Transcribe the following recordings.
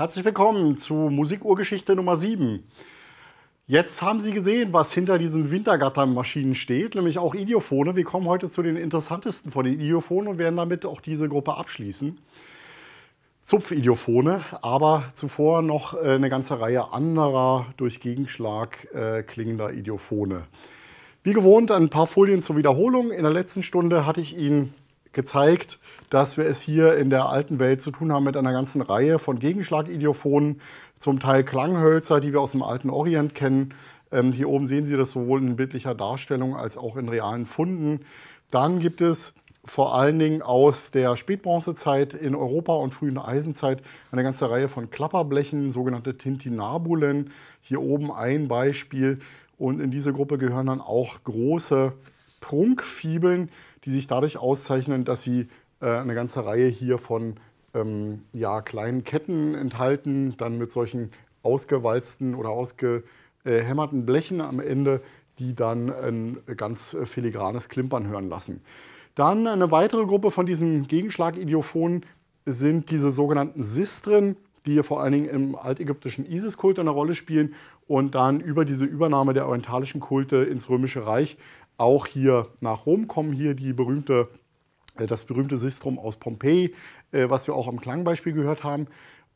Herzlich willkommen zu Musikuhrgeschichte Nummer 7. Jetzt haben Sie gesehen, was hinter diesen Wintergattermaschinen steht, nämlich auch Idiophone. Wir kommen heute zu den interessantesten von den Idiophonen und werden damit auch diese Gruppe abschließen. Zupfidiophone, aber zuvor noch äh, eine ganze Reihe anderer durch Gegenschlag äh, klingender Idiophone. Wie gewohnt ein paar Folien zur Wiederholung. In der letzten Stunde hatte ich Ihnen gezeigt, dass wir es hier in der alten Welt zu tun haben mit einer ganzen Reihe von Gegenschlagidiophonen, zum Teil Klanghölzer, die wir aus dem alten Orient kennen. Ähm, hier oben sehen Sie das sowohl in bildlicher Darstellung als auch in realen Funden. Dann gibt es vor allen Dingen aus der Spätbronzezeit in Europa und frühen Eisenzeit eine ganze Reihe von Klapperblechen, sogenannte Tintinabulen. Hier oben ein Beispiel. Und in diese Gruppe gehören dann auch große Prunkfibeln, die sich dadurch auszeichnen, dass sie äh, eine ganze Reihe hier von ähm, ja, kleinen Ketten enthalten, dann mit solchen ausgewalzten oder ausgehämmerten Blechen am Ende, die dann ein ganz filigranes Klimpern hören lassen. Dann eine weitere Gruppe von diesen Gegenschlagidiophonen sind diese sogenannten Sistren, die vor allen Dingen im altägyptischen Isis-Kult eine Rolle spielen und dann über diese Übernahme der orientalischen Kulte ins Römische Reich auch hier nach Rom kommen. Hier die berühmte, äh, das berühmte Sistrum aus Pompeji, äh, was wir auch am Klangbeispiel gehört haben.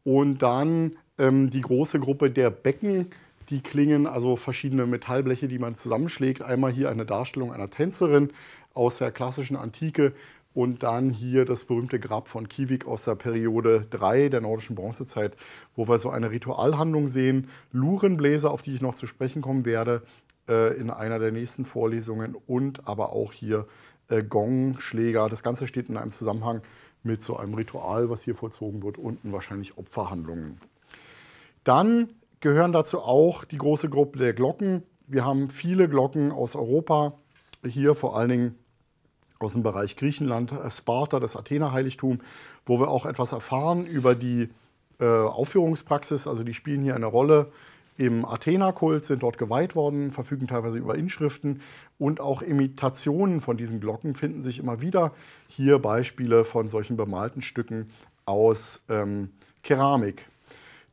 Und dann ähm, die große Gruppe der Becken, die Klingen, also verschiedene Metallbleche, die man zusammenschlägt. Einmal hier eine Darstellung einer Tänzerin aus der klassischen Antike und dann hier das berühmte Grab von Kiewik aus der Periode 3 der nordischen Bronzezeit, wo wir so eine Ritualhandlung sehen. Lurenbläser, auf die ich noch zu sprechen kommen werde, äh, in einer der nächsten Vorlesungen und aber auch hier äh, Gongschläger. Das Ganze steht in einem Zusammenhang mit so einem Ritual, was hier vollzogen wird, unten wahrscheinlich Opferhandlungen. Dann gehören dazu auch die große Gruppe der Glocken. Wir haben viele Glocken aus Europa, hier vor allen Dingen aus dem Bereich Griechenland, äh, Sparta, das Athena-Heiligtum, wo wir auch etwas erfahren über die äh, Aufführungspraxis. Also die spielen hier eine Rolle im Athena-Kult, sind dort geweiht worden, verfügen teilweise über Inschriften und auch Imitationen von diesen Glocken finden sich immer wieder. Hier Beispiele von solchen bemalten Stücken aus ähm, Keramik.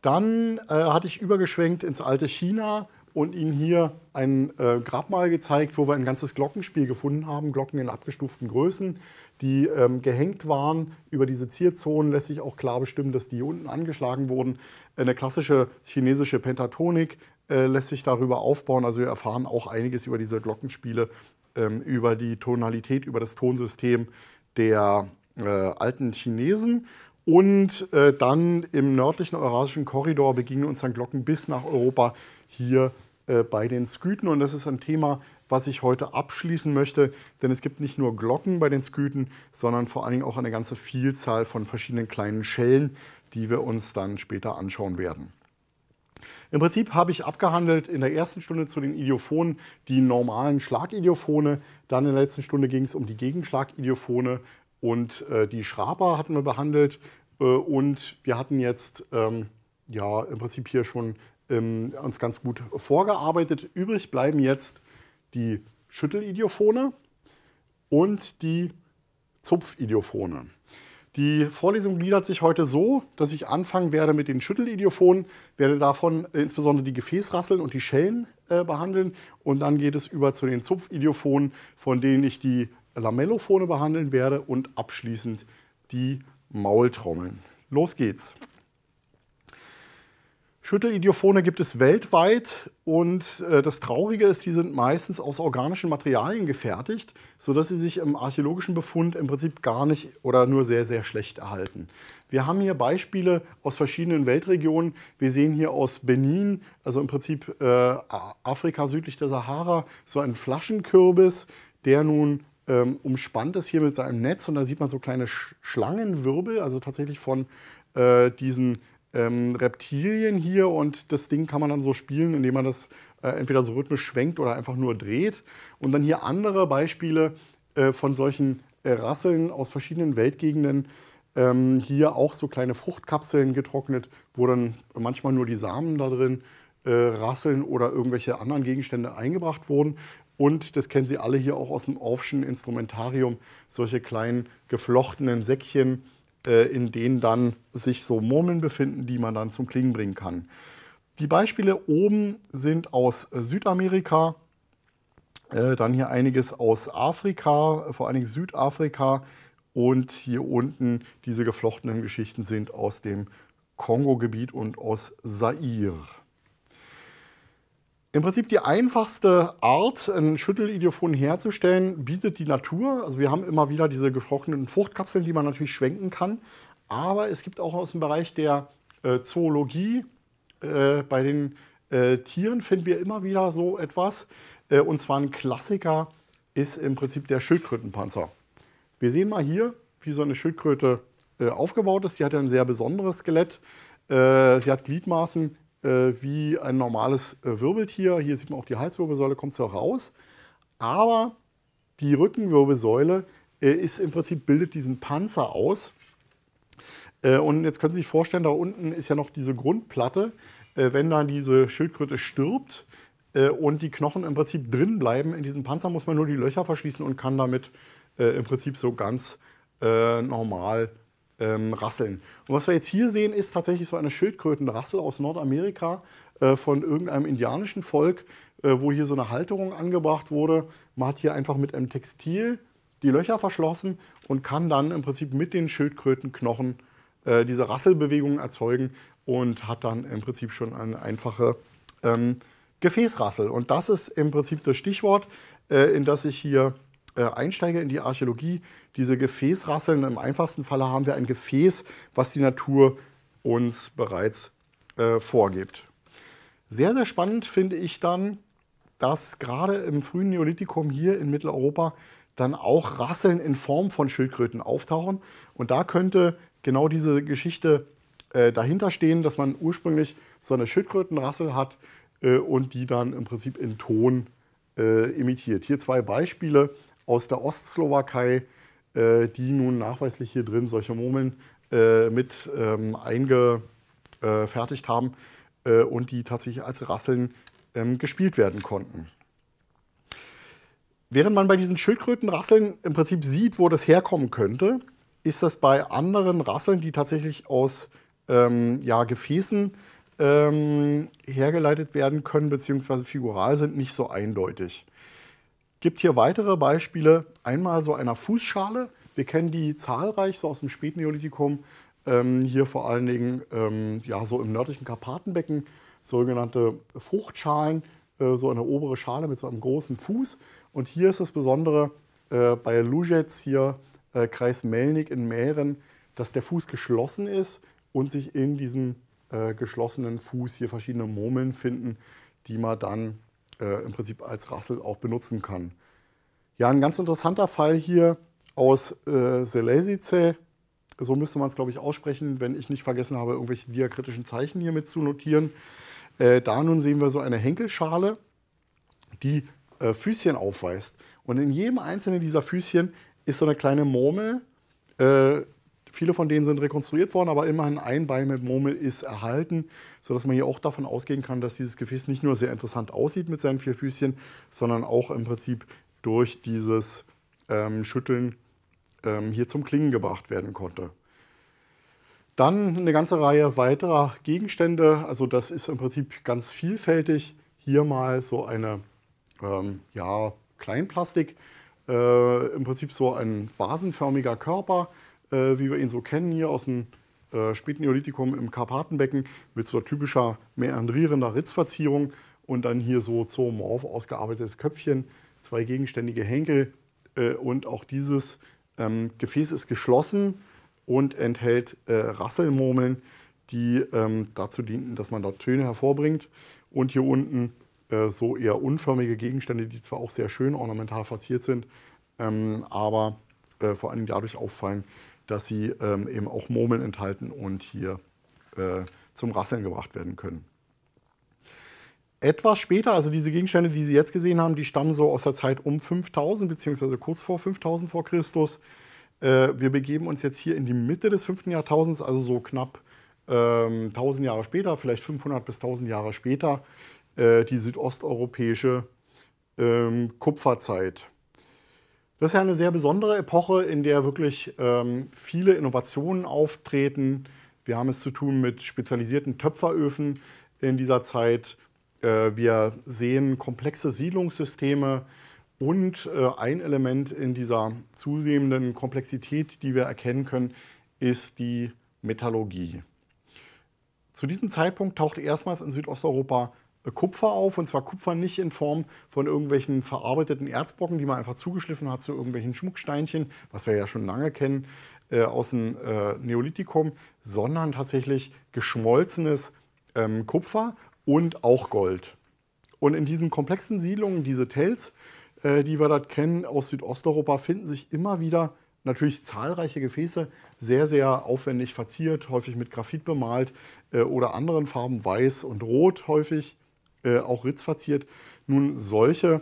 Dann äh, hatte ich übergeschwenkt ins alte China, und Ihnen hier ein äh, Grabmal gezeigt, wo wir ein ganzes Glockenspiel gefunden haben. Glocken in abgestuften Größen, die ähm, gehängt waren. Über diese Zierzonen lässt sich auch klar bestimmen, dass die hier unten angeschlagen wurden. Eine klassische chinesische Pentatonik äh, lässt sich darüber aufbauen. Also wir erfahren auch einiges über diese Glockenspiele, ähm, über die Tonalität, über das Tonsystem der äh, alten Chinesen. Und äh, dann im nördlichen Eurasischen Korridor begingen uns dann Glocken bis nach Europa hier äh, bei den Sküten. Und das ist ein Thema, was ich heute abschließen möchte, denn es gibt nicht nur Glocken bei den Sküten, sondern vor allen Dingen auch eine ganze Vielzahl von verschiedenen kleinen Schellen, die wir uns dann später anschauen werden. Im Prinzip habe ich abgehandelt in der ersten Stunde zu den Idiophonen die normalen Schlagidiophone, dann in der letzten Stunde ging es um die Gegenschlagidiophone und äh, die Schraper hatten wir behandelt äh, und wir hatten jetzt ähm, ja im Prinzip hier schon ähm, uns ganz gut vorgearbeitet. Übrig bleiben jetzt die Schüttelidiophone und die Zupfidiophone. Die Vorlesung gliedert sich heute so, dass ich anfangen werde mit den Schüttelidiophonen, werde davon insbesondere die Gefäßrasseln und die Schellen äh, behandeln und dann geht es über zu den Zupfidiophonen, von denen ich die Lamellophone behandeln werde und abschließend die Maultrommeln. Los geht's! Schüttelidiophone gibt es weltweit und äh, das Traurige ist, die sind meistens aus organischen Materialien gefertigt, sodass sie sich im archäologischen Befund im Prinzip gar nicht oder nur sehr, sehr schlecht erhalten. Wir haben hier Beispiele aus verschiedenen Weltregionen. Wir sehen hier aus Benin, also im Prinzip äh, Afrika südlich der Sahara, so einen Flaschenkürbis, der nun ähm, umspannt ist hier mit seinem Netz und da sieht man so kleine Sch Schlangenwirbel, also tatsächlich von äh, diesen ähm, Reptilien hier und das Ding kann man dann so spielen, indem man das äh, entweder so rhythmisch schwenkt oder einfach nur dreht. Und dann hier andere Beispiele äh, von solchen äh, Rasseln aus verschiedenen Weltgegenden. Ähm, hier auch so kleine Fruchtkapseln getrocknet, wo dann manchmal nur die Samen da drin äh, rasseln oder irgendwelche anderen Gegenstände eingebracht wurden. Und das kennen Sie alle hier auch aus dem Offschen Instrumentarium, solche kleinen geflochtenen Säckchen, äh, in denen dann sich so Murmeln befinden, die man dann zum Klingen bringen kann. Die Beispiele oben sind aus äh, Südamerika, äh, dann hier einiges aus Afrika, vor allen Dingen Südafrika und hier unten diese geflochtenen Geschichten sind aus dem Kongo-Gebiet und aus Zaire. Im Prinzip die einfachste Art, ein Schüttelidiophon herzustellen, bietet die Natur. Also wir haben immer wieder diese gefrochtenen Fruchtkapseln, die man natürlich schwenken kann. Aber es gibt auch aus dem Bereich der äh, Zoologie, äh, bei den äh, Tieren finden wir immer wieder so etwas. Äh, und zwar ein Klassiker ist im Prinzip der Schildkrötenpanzer. Wir sehen mal hier, wie so eine Schildkröte äh, aufgebaut ist. Die hat ja ein sehr besonderes Skelett. Äh, sie hat Gliedmaßen äh, wie ein normales äh, Wirbeltier. Hier sieht man auch die Halswirbelsäule, kommt so raus. Aber die Rückenwirbelsäule äh, ist im Prinzip, bildet diesen Panzer aus. und jetzt können Sie sich vorstellen, da unten ist ja noch diese Grundplatte. wenn dann diese Schildkröte stirbt und die Knochen im Prinzip drin bleiben in diesem Panzer, muss man nur die Löcher verschließen und kann damit im Prinzip so ganz normal ähm, rasseln. Und was wir jetzt hier sehen, ist tatsächlich so eine Schildkrötenrassel aus Nordamerika äh, von irgendeinem indianischen Volk, äh, wo hier so eine Halterung angebracht wurde. Man hat hier einfach mit einem Textil die Löcher verschlossen und kann dann im Prinzip mit den Schildkrötenknochen äh, diese Rasselbewegungen erzeugen und hat dann im Prinzip schon eine einfache ähm, Gefäßrassel. Und das ist im Prinzip das Stichwort, äh, in das ich hier äh, einsteige in die Archäologie diese Gefäßrasseln. Im einfachsten Falle haben wir ein Gefäß, was die Natur uns bereits äh, vorgibt. Sehr, sehr spannend finde ich dann, dass gerade im frühen Neolithikum hier in Mitteleuropa dann auch Rasseln in Form von Schildkröten auftauchen. Und da könnte genau diese Geschichte äh, dahinter stehen, dass man ursprünglich so eine Schildkrötenrassel hat äh, und die dann im Prinzip in Ton äh, imitiert. Hier zwei Beispiele aus der Ostslowakei äh, die nun nachweislich hier drin solche Murmeln äh, mit ähm, eingefertigt äh, haben äh, und die tatsächlich als Rasseln ähm, gespielt werden konnten. Während man bei diesen Schildkrötenrasseln im Prinzip sieht, wo das herkommen könnte, ist das bei anderen Rasseln, die tatsächlich aus ähm, ja, Gefäßen ähm, hergeleitet werden können, beziehungsweise figural sind, nicht so eindeutig gibt hier weitere Beispiele. Einmal so einer Fußschale. Wir kennen die zahlreich so aus dem Spätneolithikum. Ähm, hier vor allen Dingen ähm, ja, so im nördlichen Karpatenbecken sogenannte Fruchtschalen, äh, so eine obere Schale mit so einem großen Fuß. Und hier ist das Besondere äh, bei Lujetz hier, äh, Kreis Melnik in Mähren, dass der Fuß geschlossen ist und sich in diesem äh, geschlossenen Fuß hier verschiedene Murmeln finden, die man dann äh, im Prinzip als Rassel auch benutzen kann. Ja, ein ganz interessanter Fall hier aus äh, Selesice. So müsste man es, glaube ich, aussprechen, wenn ich nicht vergessen habe, irgendwelche diakritischen Zeichen hier mit zu notieren. Äh, da nun sehen wir so eine Henkelschale, die äh, Füßchen aufweist. Und in jedem einzelnen dieser Füßchen ist so eine kleine Murmel, äh, Viele von denen sind rekonstruiert worden, aber immerhin ein Bein mit Murmel ist erhalten, sodass man hier auch davon ausgehen kann, dass dieses Gefäß nicht nur sehr interessant aussieht mit seinen vier Füßchen, sondern auch im Prinzip durch dieses ähm, Schütteln ähm, hier zum Klingen gebracht werden konnte. Dann eine ganze Reihe weiterer Gegenstände, also das ist im Prinzip ganz vielfältig. Hier mal so eine ähm, ja, Kleinplastik, äh, im Prinzip so ein vasenförmiger Körper, äh, wie wir ihn so kennen hier aus dem äh, späten Neolithikum im Karpatenbecken, mit so typischer meandrierender Ritzverzierung und dann hier so zoomorph ausgearbeitetes Köpfchen, zwei gegenständige Henkel äh, und auch dieses ähm, Gefäß ist geschlossen und enthält äh, Rasselmurmeln, die ähm, dazu dienten, dass man dort Töne hervorbringt. Und hier unten äh, so eher unförmige Gegenstände, die zwar auch sehr schön ornamental verziert sind, ähm, aber äh, vor allem dadurch auffallen, dass sie ähm, eben auch Murmeln enthalten und hier äh, zum Rasseln gebracht werden können. Etwas später, also diese Gegenstände, die Sie jetzt gesehen haben, die stammen so aus der Zeit um 5000 beziehungsweise kurz vor 5000 vor Christus. Äh, wir begeben uns jetzt hier in die Mitte des 5. Jahrtausends, also so knapp ähm, 1000 Jahre später, vielleicht 500 bis 1000 Jahre später, äh, die südosteuropäische ähm, Kupferzeit. Das ist ja eine sehr besondere Epoche, in der wirklich ähm, viele Innovationen auftreten. Wir haben es zu tun mit spezialisierten Töpferöfen in dieser Zeit. Äh, wir sehen komplexe Siedlungssysteme und äh, ein Element in dieser zunehmenden Komplexität, die wir erkennen können, ist die Metallurgie. Zu diesem Zeitpunkt taucht erstmals in Südosteuropa Kupfer auf und zwar Kupfer nicht in Form von irgendwelchen verarbeiteten Erzbrocken, die man einfach zugeschliffen hat zu irgendwelchen Schmucksteinchen, was wir ja schon lange kennen äh, aus dem äh, Neolithikum, sondern tatsächlich geschmolzenes ähm, Kupfer und auch Gold. Und in diesen komplexen Siedlungen, diese Tells, äh, die wir dort kennen aus Südosteuropa, finden sich immer wieder natürlich zahlreiche Gefäße, sehr, sehr aufwendig verziert, häufig mit Graphit bemalt äh, oder anderen Farben, weiß und rot häufig. Äh, auch ritzverziert. Nun, solche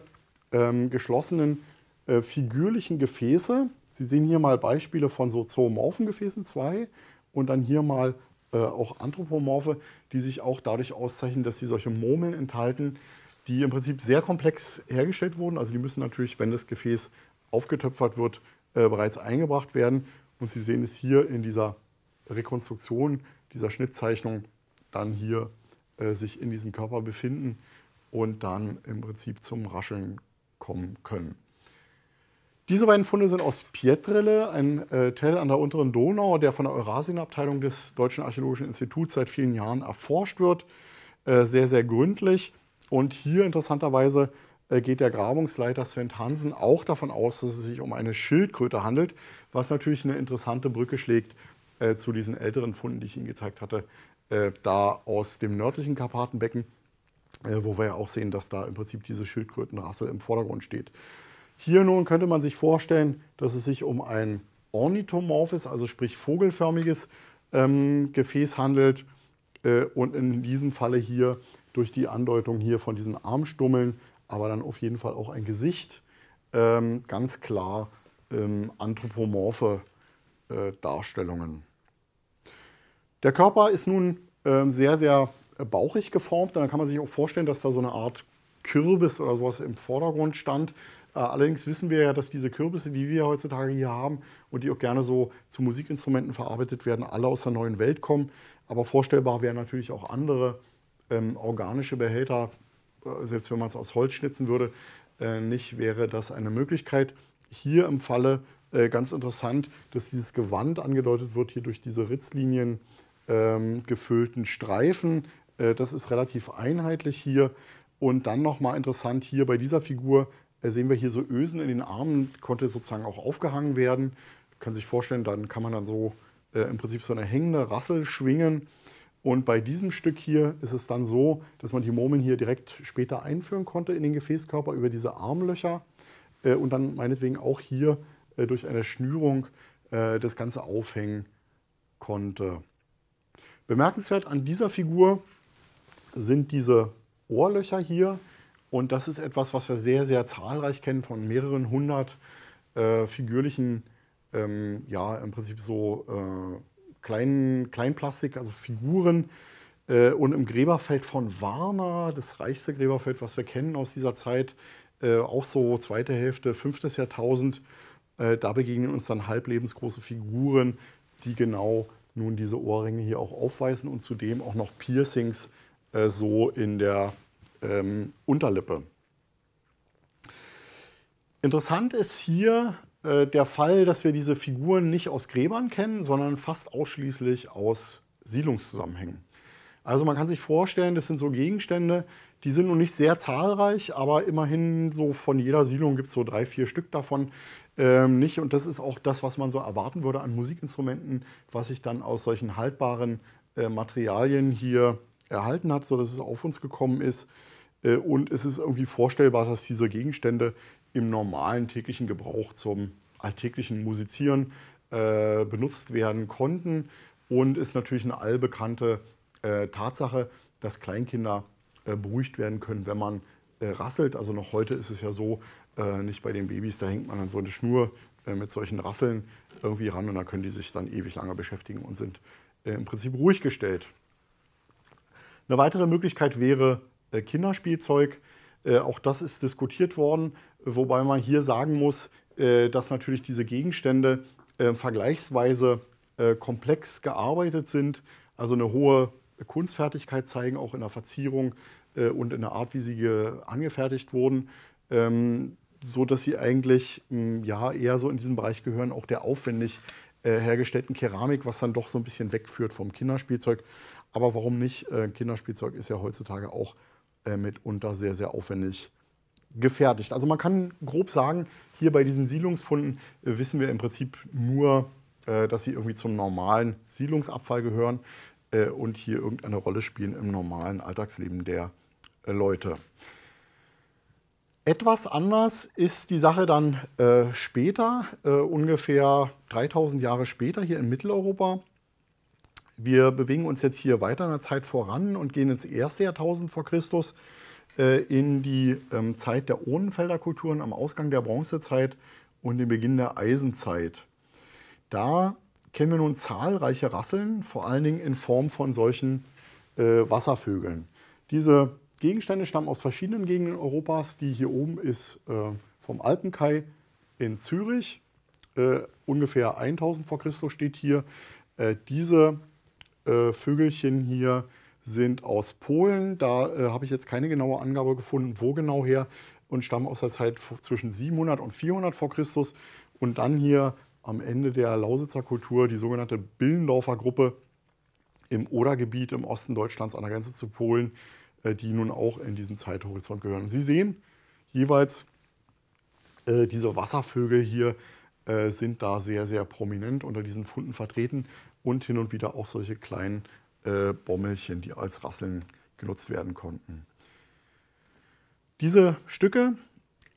ähm, geschlossenen äh, figürlichen Gefäße, Sie sehen hier mal Beispiele von so zoomorphen Gefäßen, zwei, und dann hier mal äh, auch anthropomorphe, die sich auch dadurch auszeichnen, dass sie solche Murmeln enthalten, die im Prinzip sehr komplex hergestellt wurden. Also die müssen natürlich, wenn das Gefäß aufgetöpfert wird, äh, bereits eingebracht werden. Und Sie sehen es hier in dieser Rekonstruktion dieser Schnittzeichnung dann hier äh, sich in diesem Körper befinden und dann im Prinzip zum Rascheln kommen können. Diese beiden Funde sind aus Pietrele, ein äh, Tell an der unteren Donau, der von der Eurasienabteilung des Deutschen Archäologischen Instituts seit vielen Jahren erforscht wird. Äh, sehr, sehr gründlich. Und hier interessanterweise äh, geht der Grabungsleiter Sven Hansen auch davon aus, dass es sich um eine Schildkröte handelt, was natürlich eine interessante Brücke schlägt äh, zu diesen älteren Funden, die ich Ihnen gezeigt hatte, äh, da aus dem nördlichen Karpatenbecken, äh, wo wir ja auch sehen, dass da im Prinzip diese Schildkrötenrasse im Vordergrund steht. Hier nun könnte man sich vorstellen, dass es sich um ein ornithomorphes, also sprich vogelförmiges ähm, Gefäß handelt äh, und in diesem Falle hier durch die Andeutung hier von diesen Armstummeln, aber dann auf jeden Fall auch ein Gesicht, ähm, ganz klar ähm, anthropomorphe äh, Darstellungen. Der Körper ist nun ähm, sehr, sehr bauchig geformt. Und dann kann man sich auch vorstellen, dass da so eine Art Kürbis oder sowas im Vordergrund stand. Äh, allerdings wissen wir ja, dass diese Kürbisse, die wir heutzutage hier haben und die auch gerne so zu Musikinstrumenten verarbeitet werden, alle aus der neuen Welt kommen. Aber vorstellbar wären natürlich auch andere ähm, organische Behälter, äh, selbst wenn man es aus Holz schnitzen würde, äh, nicht wäre das eine Möglichkeit. Hier im Falle äh, ganz interessant, dass dieses Gewand angedeutet wird, hier durch diese Ritzlinien ähm, gefüllten Streifen. Äh, das ist relativ einheitlich hier. Und dann nochmal interessant hier bei dieser Figur äh, sehen wir hier so Ösen in den Armen, konnte sozusagen auch aufgehangen werden. Kann sich vorstellen, dann kann man dann so äh, im Prinzip so eine hängende Rassel schwingen. Und bei diesem Stück hier ist es dann so, dass man die Murmeln hier direkt später einführen konnte in den Gefäßkörper über diese Armlöcher äh, und dann meinetwegen auch hier äh, durch eine Schnürung äh, das Ganze aufhängen konnte. Bemerkenswert an dieser Figur sind diese Ohrlöcher hier. Und das ist etwas, was wir sehr, sehr zahlreich kennen von mehreren hundert äh, figürlichen, ähm, ja, im Prinzip so äh, kleinen Kleinplastik, also Figuren. Äh, und im Gräberfeld von Warner, das reichste Gräberfeld, was wir kennen aus dieser Zeit, äh, auch so zweite Hälfte, fünftes Jahrtausend, äh, da begegnen uns dann halblebensgroße Figuren, die genau nun diese Ohrringe hier auch aufweisen und zudem auch noch Piercings äh, so in der ähm, Unterlippe. Interessant ist hier äh, der Fall, dass wir diese Figuren nicht aus Gräbern kennen, sondern fast ausschließlich aus Siedlungszusammenhängen. Also man kann sich vorstellen, das sind so Gegenstände, die sind noch nicht sehr zahlreich, aber immerhin so von jeder Siedlung gibt es so drei, vier Stück davon. Ähm, nicht. Und das ist auch das, was man so erwarten würde an Musikinstrumenten, was sich dann aus solchen haltbaren äh, Materialien hier erhalten hat, sodass es auf uns gekommen ist. Äh, und es ist irgendwie vorstellbar, dass diese Gegenstände im normalen täglichen Gebrauch zum alltäglichen Musizieren äh, benutzt werden konnten. Und ist natürlich eine allbekannte äh, Tatsache, dass Kleinkinder äh, beruhigt werden können, wenn man äh, rasselt. Also noch heute ist es ja so, äh, nicht bei den Babys, da hängt man an so eine Schnur mit solchen Rasseln irgendwie ran und da können die sich dann ewig lange beschäftigen und sind im Prinzip ruhig gestellt. Eine weitere Möglichkeit wäre Kinderspielzeug. Auch das ist diskutiert worden, wobei man hier sagen muss, dass natürlich diese Gegenstände vergleichsweise komplex gearbeitet sind, also eine hohe Kunstfertigkeit zeigen, auch in der Verzierung, äh, und in der Art, wie sie angefertigt wurden, ähm, so dass sie eigentlich mh, hm, ja eher so in diesen Bereich gehören, auch der aufwendig äh, hergestellten Keramik, was dann doch so ein bisschen wegführt vom Kinderspielzeug. Aber warum nicht? Äh, Kinderspielzeug ist ja heutzutage auch äh, mitunter sehr, sehr aufwendig gefertigt. Also man kann grob sagen, hier bei diesen Siedlungsfunden äh, wissen wir im Prinzip nur, dass sie irgendwie zum normalen Siedlungsabfall gehören und hier irgendeine Rolle spielen im normalen Alltagsleben der Leute. Etwas anders ist die Sache dann äh, später, äh, ungefähr 3000 Jahre später hier in Mitteleuropa. Wir bewegen uns jetzt hier weiter in der Zeit voran und gehen ins erste Jahrtausend vor Christus äh, in die ähm, Zeit der Ohnenfelder Kulturen am Ausgang der Bronzezeit und den Beginn der Eisenzeit. Da kennen wir nun zahlreiche Rasseln, vor allen Dingen in Form von solchen äh, Wasservögeln. Diese Gegenstände stammen aus verschiedenen Gegenden Europas. Die hier oben ist äh, vom Alpenkai in Zürich, äh, ungefähr 1000 vor Christus steht hier. Äh, diese äh, Vögelchen hier sind aus Polen. Da äh, habe ich jetzt keine genaue Angabe gefunden, wo genau her und stammen aus der Zeit zwischen 700 und 400 vor Christus. Und dann hier am Ende der Lausitzer Kultur die sogenannte Billendorfer Gruppe im Odergebiet im Osten Deutschlands an der Grenze zu Polen. Äh, die nun auch in diesen Zeithorizont gehören. Sie sehen jeweils, äh, diese Wasservögel hier äh, sind da sehr, sehr prominent unter diesen Funden vertreten und hin und wieder auch solche kleinen Bommelchen, die als Rasseln genutzt werden konnten. Diese Stücke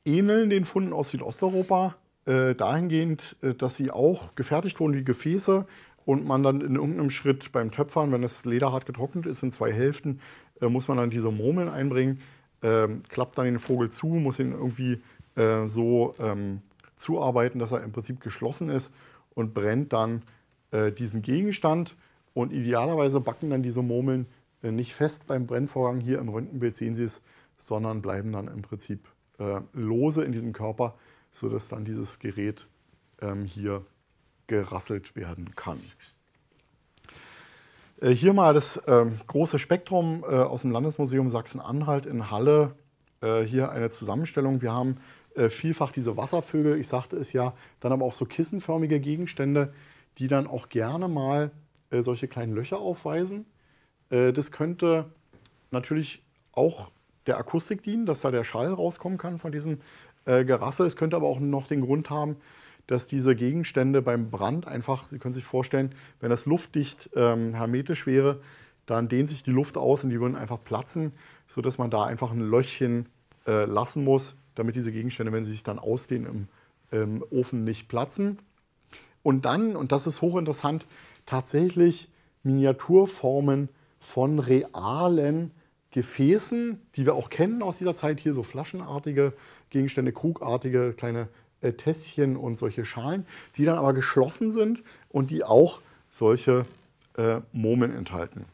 ähneln den Funden aus Südosteuropa äh, dahingehend, dass sie auch gefertigt wurden wie Gefäße und man dann in irgendeinem Schritt beim Töpfern, wenn das Leder hart getrocknet ist, in zwei Hälften muss man dann diese Murmeln einbringen, ähm, klappt dann den Vogel zu, muss ihn irgendwie äh, so ähm, zuarbeiten, dass er im Prinzip geschlossen ist und brennt dann äh, diesen Gegenstand. Und idealerweise backen dann diese Murmeln äh, nicht fest beim Brennvorgang. Hier im Röntgenbild sehen Sie es, sondern bleiben dann im Prinzip äh, lose in diesem Körper, sodass dann dieses Gerät ähm, hier gerasselt werden kann. Äh, hier mal das ähm, große Spektrum äh, aus dem Landesmuseum Sachsen-Anhalt in Halle. Äh, hier eine Zusammenstellung. Wir haben vielfach diese Wasservögel, ich sagte es ja, dann aber auch so kissenförmige Gegenstände, die dann auch gerne mal solche kleinen Löcher aufweisen. das könnte natürlich auch der Akustik dienen, dass da der Schall rauskommen kann von diesem Gerasse. Es könnte aber auch noch den Grund haben, dass diese Gegenstände beim Brand einfach, Sie können sich vorstellen, wenn das luftdicht ähm, hermetisch wäre, dann dehnt sich die Luft aus und die würden einfach platzen, sodass man da einfach ein Löchchen äh, lassen muss, damit diese Gegenstände, wenn sie sich dann ausdehnen, im, im Ofen nicht platzen. Und dann, und das ist hochinteressant, tatsächlich Miniaturformen von realen Gefäßen, die wir auch kennen aus dieser Zeit, hier so flaschenartige Gegenstände, krugartige kleine äh, Tässchen und solche Schalen, die dann aber geschlossen sind und die auch solche äh, Momen enthalten.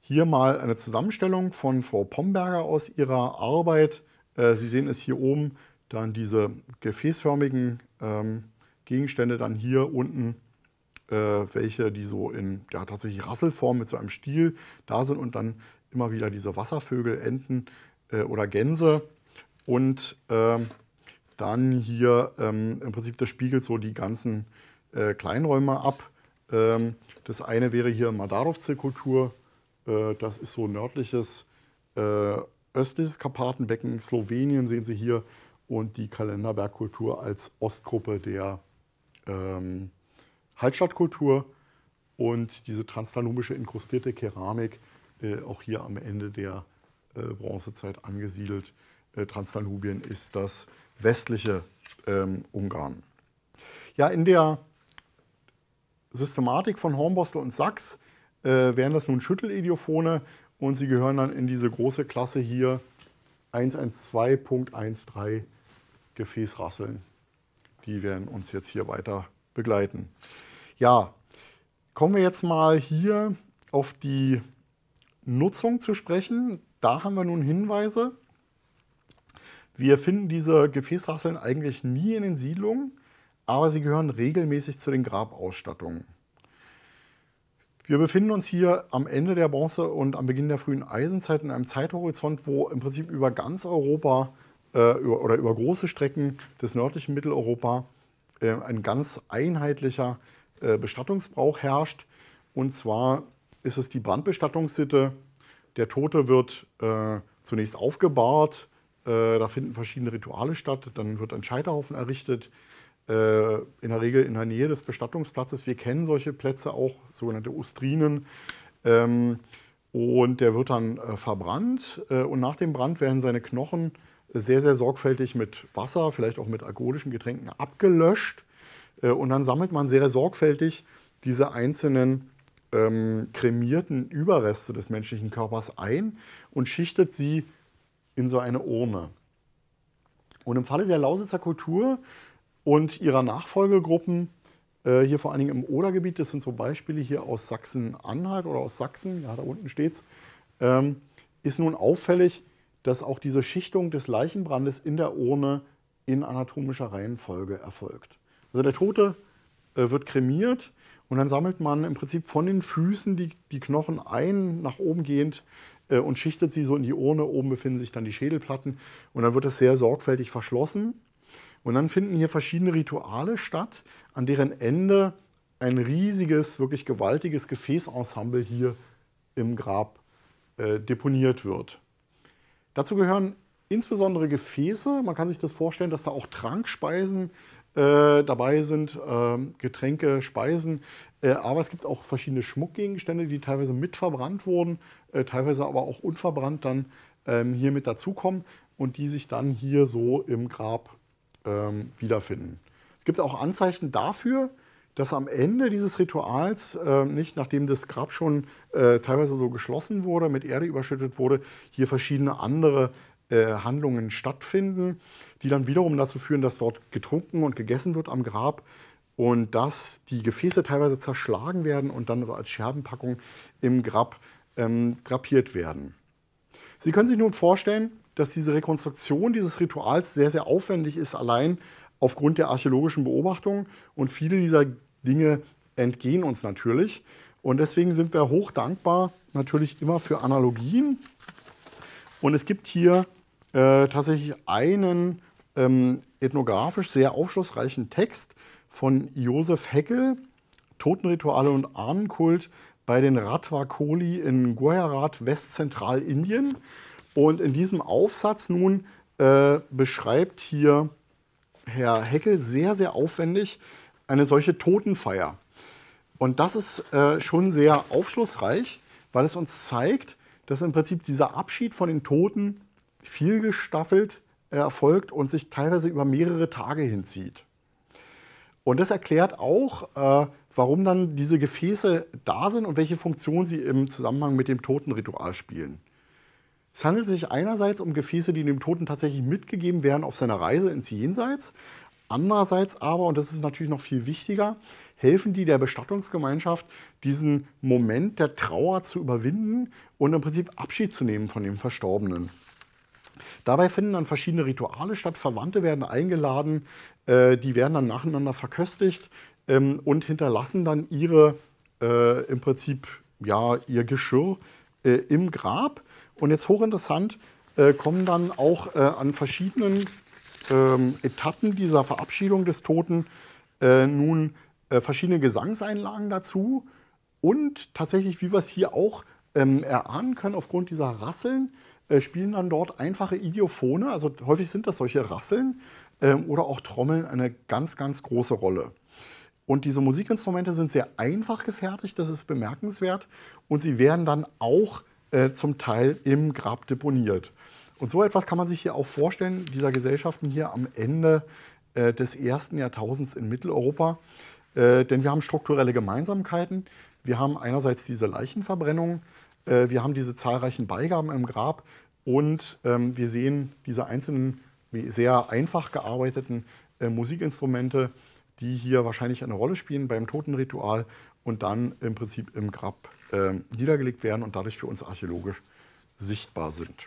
Hier mal eine Zusammenstellung von Frau Pomberger aus ihrer Arbeit. Äh, Sie sehen es hier oben, dann diese gefäßförmigen ähm, Gegenstände, dann hier unten äh, welche, die so in ja, tatsächlich Rasselform mit so einem Stiel da sind und dann immer wieder diese Wasservögel, Enten äh, oder Gänse. Und ähm, dann hier ähm, im Prinzip, das spiegelt so die ganzen äh, Kleinräume ab. Ähm, das eine wäre hier Madarovce-Kultur. Äh, das ist so nördliches, äh, östliches Karpatenbecken. Slowenien sehen Sie hier und die Kalenderbergkultur als Ostgruppe der ähm, Altstadtkultur und diese transtanomische inkrustierte Keramik, äh, auch hier am Ende der äh, Bronzezeit angesiedelt. Äh, Transdanubien ist das westliche ähm, Ungarn. Ja, in der Systematik von Hornbostel und Sachs äh, wären das nun Schüttelediophone und sie gehören dann in diese große Klasse hier 112.13 Gefäßrasseln. Die werden uns jetzt hier weiter begleiten. Ja, kommen wir jetzt mal hier auf die Nutzung zu sprechen. Da haben wir nun Hinweise. Wir finden diese Gefäßrasseln eigentlich nie in den Siedlungen, aber sie gehören regelmäßig zu den Grabausstattungen. Wir befinden uns hier am Ende der Bronze und am Beginn der frühen Eisenzeit in einem Zeithorizont, wo im Prinzip über ganz Europa äh, über, oder über große Strecken des nördlichen Mitteleuropa äh, ein ganz einheitlicher äh, Bestattungsbrauch herrscht. Und zwar ist es die Brandbestattungssitte. Der Tote wird äh, zunächst aufgebahrt, äh, da finden verschiedene Rituale statt. Dann wird ein Scheiterhaufen errichtet, äh, in der Regel in der Nähe des Bestattungsplatzes. Wir kennen solche Plätze auch, sogenannte Ostrinen. Ähm, und der wird dann äh, verbrannt. und nach dem Brand werden seine Knochen sehr, sehr sorgfältig mit Wasser, vielleicht auch mit alkoholischen Getränken abgelöscht. und dann sammelt man sehr sorgfältig diese einzelnen ähm, kremierten Überreste des menschlichen Körpers ein und schichtet sie in so eine Urne. Und im Falle der Lausitzer Kultur und ihrer Nachfolgegruppen, äh, hier vor allen Dingen im Odergebiet, das sind so Beispiele hier aus Sachsen-Anhalt oder aus Sachsen, ja, da unten steht's, ähm, ist nun auffällig, dass auch diese Schichtung des Leichenbrandes in der Urne in anatomischer Reihenfolge erfolgt. Also der Tote äh, wird kremiert und dann sammelt man im Prinzip von den Füßen die, die Knochen ein, nach oben gehend äh, und schichtet sie so in die Urne. Oben befinden sich dann die Schädelplatten und dann wird das sehr sorgfältig verschlossen. Und dann finden hier verschiedene Rituale statt, an deren Ende ein riesiges, wirklich gewaltiges Gefäßensemble hier im Grab äh, deponiert wird. Dazu gehören insbesondere Gefäße. Man kann sich das vorstellen, dass da auch Trankspeisen äh, dabei sind, äh, Getränke, Speisen. Äh, aber es gibt auch verschiedene Schmuckgegenstände, die teilweise mitverbrannt wurden, äh, teilweise aber auch unverbrannt dann ähm, hier mit dazukommen und die sich dann hier so im Grab ähm, wiederfinden. Es gibt auch Anzeichen dafür, dass am Ende dieses Rituals, äh, nicht nachdem das Grab schon äh, teilweise so geschlossen wurde, mit Erde überschüttet wurde, hier verschiedene andere äh, Handlungen stattfinden, die dann wiederum dazu führen, dass dort getrunken und gegessen wird am Grab und dass die Gefäße teilweise zerschlagen werden und dann als Scherbenpackung im Grab ähm, drapiert werden. Sie können sich nun vorstellen, dass diese Rekonstruktion dieses Rituals sehr, sehr aufwendig ist, allein aufgrund der archäologischen Beobachtungen. Und viele dieser Dinge entgehen uns natürlich. Und deswegen sind wir hoch dankbar natürlich immer für Analogien. Und es gibt hier äh, tatsächlich einen ähm, ethnografisch sehr aufschlussreichen Text von Josef Heckel, Totenrituale und Ahnenkult bei den Ratwakoli in Gujarat, Westzentralindien. Und in diesem Aufsatz nun äh, beschreibt hier Herr Heckel sehr, sehr aufwendig eine solche Totenfeier. Und das ist äh, schon sehr aufschlussreich, weil es uns zeigt, dass im Prinzip dieser Abschied von den Toten viel gestaffelt äh, erfolgt und sich teilweise über mehrere Tage hinzieht. Und das erklärt auch, äh, warum dann diese Gefäße da sind und welche Funktion sie im Zusammenhang mit dem Totenritual spielen. Es handelt sich einerseits um Gefäße, die dem Toten tatsächlich mitgegeben werden auf seiner Reise ins Jenseits. Andererseits aber, und das ist natürlich noch viel wichtiger, helfen die der Bestattungsgemeinschaft, diesen Moment der Trauer zu überwinden und im Prinzip Abschied zu nehmen von dem Verstorbenen. Dabei finden dann verschiedene Rituale statt. Verwandte werden eingeladen, äh, die werden dann nacheinander verköstigt ähm, und hinterlassen dann ihre, äh, im Prinzip, ja, ihr Geschirr äh, im Grab. Und jetzt hochinteressant, äh, kommen dann auch äh, an verschiedenen ähm, Etappen dieser Verabschiedung des Toten äh, nun verschiedene Gesangseinlagen dazu. Und tatsächlich, wie wir es hier auch ähm, erahnen können, aufgrund dieser Rasseln, äh, spielen dann dort einfache Idiophone, also häufig sind das solche Rasseln ähm, oder auch Trommeln, eine ganz, ganz große Rolle. Und diese Musikinstrumente sind sehr einfach gefertigt, das ist bemerkenswert. Und sie werden dann auch äh, zum Teil im Grab deponiert. Und so etwas kann man sich hier auch vorstellen, dieser Gesellschaften hier am Ende äh, des ersten Jahrtausends in Mitteleuropa. Äh, denn wir haben strukturelle Gemeinsamkeiten. Wir haben einerseits diese Leichenverbrennung, äh, wir haben diese zahlreichen Beigaben im Grab und ähm, wir sehen diese einzelnen, sehr einfach gearbeiteten äh, Musikinstrumente, die hier wahrscheinlich eine Rolle spielen beim Totenritual und dann im Prinzip im Grab äh, niedergelegt werden und dadurch für uns archäologisch sichtbar sind.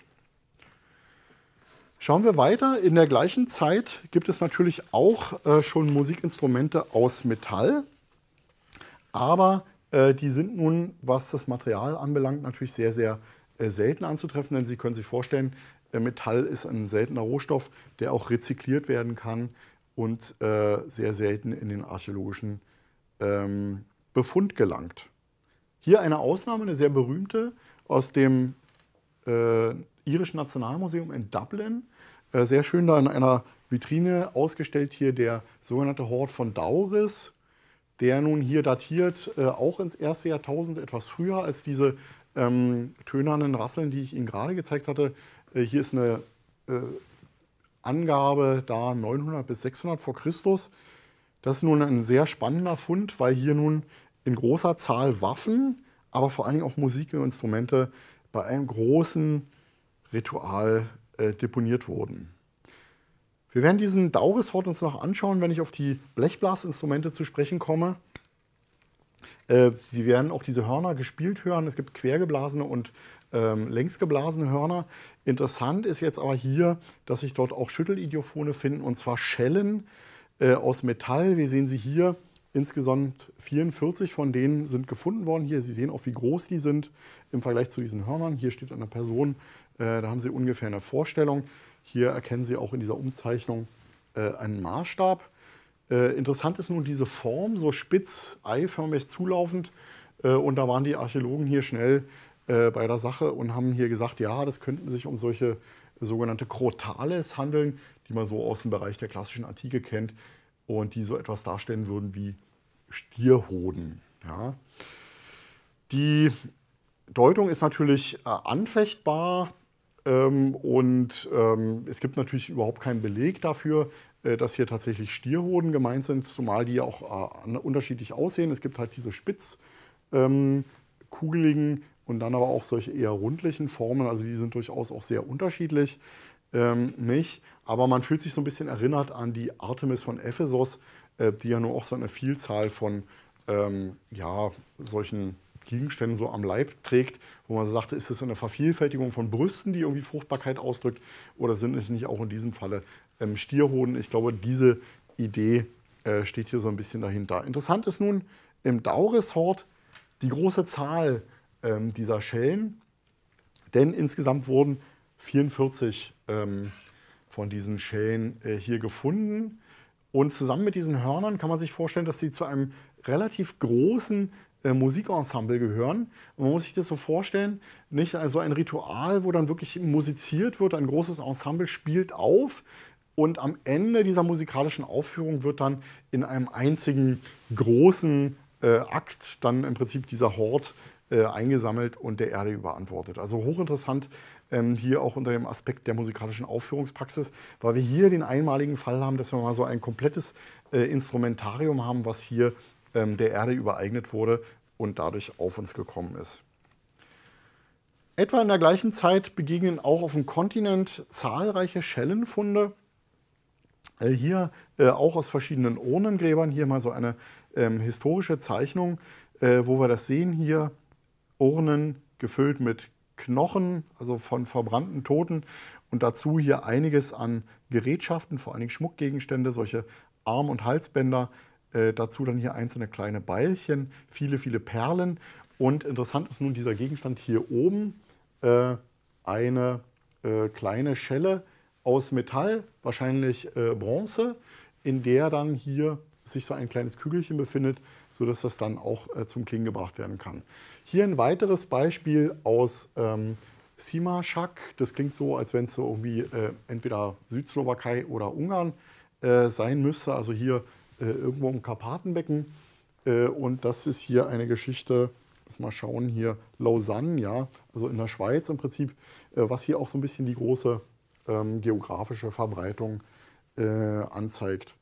Schauen wir weiter. In der gleichen Zeit gibt es natürlich auch äh, schon Musikinstrumente aus Metall, aber äh, die sind nun, was das Material anbelangt, natürlich sehr, sehr äh, selten anzutreffen, denn Sie können sich vorstellen, äh, Metall ist ein seltener Rohstoff, der auch rezykliert werden kann und sehr selten in den archäologischen ähm, Befund gelangt. Hier eine Ausnahme, eine sehr berühmte, aus dem irischen Nationalmuseum in Dublin. sehr schön da in einer Vitrine ausgestellt hier der sogenannte Hort von Dauris der nun hier datiert, äh, auch ins erste Jahrtausend, etwas früher als diese ähm, tönernen Rasseln, die ich Ihnen gerade gezeigt hatte. Äh, hier ist eine äh, Angabe da 900 bis 600 vor Christus. Das ist nun ein sehr spannender Fund, weil hier nun in großer Zahl Waffen, aber vor allen Dingen auch Musik und Instrumente bei einem großen Ritual äh, deponiert wurden. Wir werden diesen Dauresort uns noch anschauen, wenn ich auf die Blechblasinstrumente zu sprechen komme. Äh, wir werden auch diese Hörner gespielt hören. Es gibt quergeblasene und ähm, längs Hörner. Interessant ist jetzt aber hier, dass sich dort auch Schüttelidiophone finden, und zwar Schellen äh, aus Metall. Wir sehen sie hier. Insgesamt 44 von denen sind gefunden worden hier. Sie sehen auch, wie groß die sind im Vergleich zu diesen Hörnern. Hier steht eine Person, äh, da haben Sie ungefähr eine Vorstellung. Hier erkennen Sie auch in dieser Umzeichnung äh, einen Maßstab. Äh, interessant ist nun diese Form, so spitz, eiförmig zulaufend. Äh, und da waren die Archäologen hier schnell äh, bei der Sache und haben hier gesagt, ja, das könnten sich um solche sogenannte Crotales handeln, die man so aus dem Bereich der klassischen Antike kennt und die so etwas darstellen würden wie Stierhoden. Ja. Die Deutung ist natürlich äh, anfechtbar. Ähm, und ähm, es gibt natürlich überhaupt keinen Beleg dafür, äh, dass hier tatsächlich Stierhoden gemeint sind, zumal die ja auch äh, unterschiedlich aussehen. Es gibt halt diese spitzkugeligen ähm, kugeligen und dann aber auch solche eher rundlichen Formen. Also die sind durchaus auch sehr unterschiedlich. nicht. Aber man fühlt sich so ein bisschen erinnert an die Artemis von Ephesos, äh, die ja nur auch so eine Vielzahl von ja, solchen Gegenstände so am Leib trägt, wo man sagte, ist es eine Vervielfältigung von Brüsten, die irgendwie Fruchtbarkeit ausdrückt, oder sind es nicht auch in diesem Falle ähm, Stierhoden? Ich glaube, diese Idee äh, steht hier so ein bisschen dahinter. Interessant ist nun im Dau-Ressort die große Zahl ähm, dieser Schellen, denn insgesamt wurden 44 ähm, von diesen Schellen äh, hier gefunden. Und zusammen mit diesen Hörnern kann man sich vorstellen, dass sie zu einem relativ großen äh, Musikensemble gehören. Man muss sich das so vorstellen, nicht also ein Ritual, wo dann wirklich musiziert wird, ein großes Ensemble spielt auf und am Ende dieser musikalischen Aufführung wird dann in einem einzigen großen äh, Akt dann im Prinzip dieser Hort äh, eingesammelt und der Erde überantwortet. Also hochinteressant ähm, hier auch unter dem Aspekt der musikalischen Aufführungspraxis, weil wir hier den einmaligen Fall haben, dass wir mal so ein komplettes äh, Instrumentarium haben, was hier ähm, der Erde übereignet wurde und dadurch auf uns gekommen ist. Etwa in der gleichen Zeit begegnen auch auf dem Kontinent zahlreiche Schellenfunde. Äh, hier äh, auch aus verschiedenen Urnengräbern. Hier mal so eine ähm, historische Zeichnung, äh, wo wir das sehen. Hier Urnen gefüllt mit Knochen, also von verbrannten Toten. Und dazu hier einiges an Gerätschaften, vor allen Dingen Schmuckgegenstände, solche Arm- und Halsbänder, äh, dazu dann hier einzelne kleine Beilchen, viele, viele Perlen. Und interessant ist nun dieser Gegenstand hier oben, äh, eine äh, kleine Schelle aus Metall, wahrscheinlich äh, Bronze, in der dann hier sich so ein kleines Kügelchen befindet, sodass das dann auch äh, zum Klingen gebracht werden kann. Hier ein weiteres Beispiel aus ähm, Simashak. Das klingt so, als wenn es so irgendwie äh, entweder Südslowakei oder Ungarn äh, sein müsste. Also hier äh, irgendwo im Karpatenbecken. Äh, und das ist hier eine Geschichte, muss mal schauen, hier Lausanne, ja, also in der Schweiz im Prinzip, äh, was hier auch so ein bisschen die große ähm, geografische Verbreitung äh, anzeigt.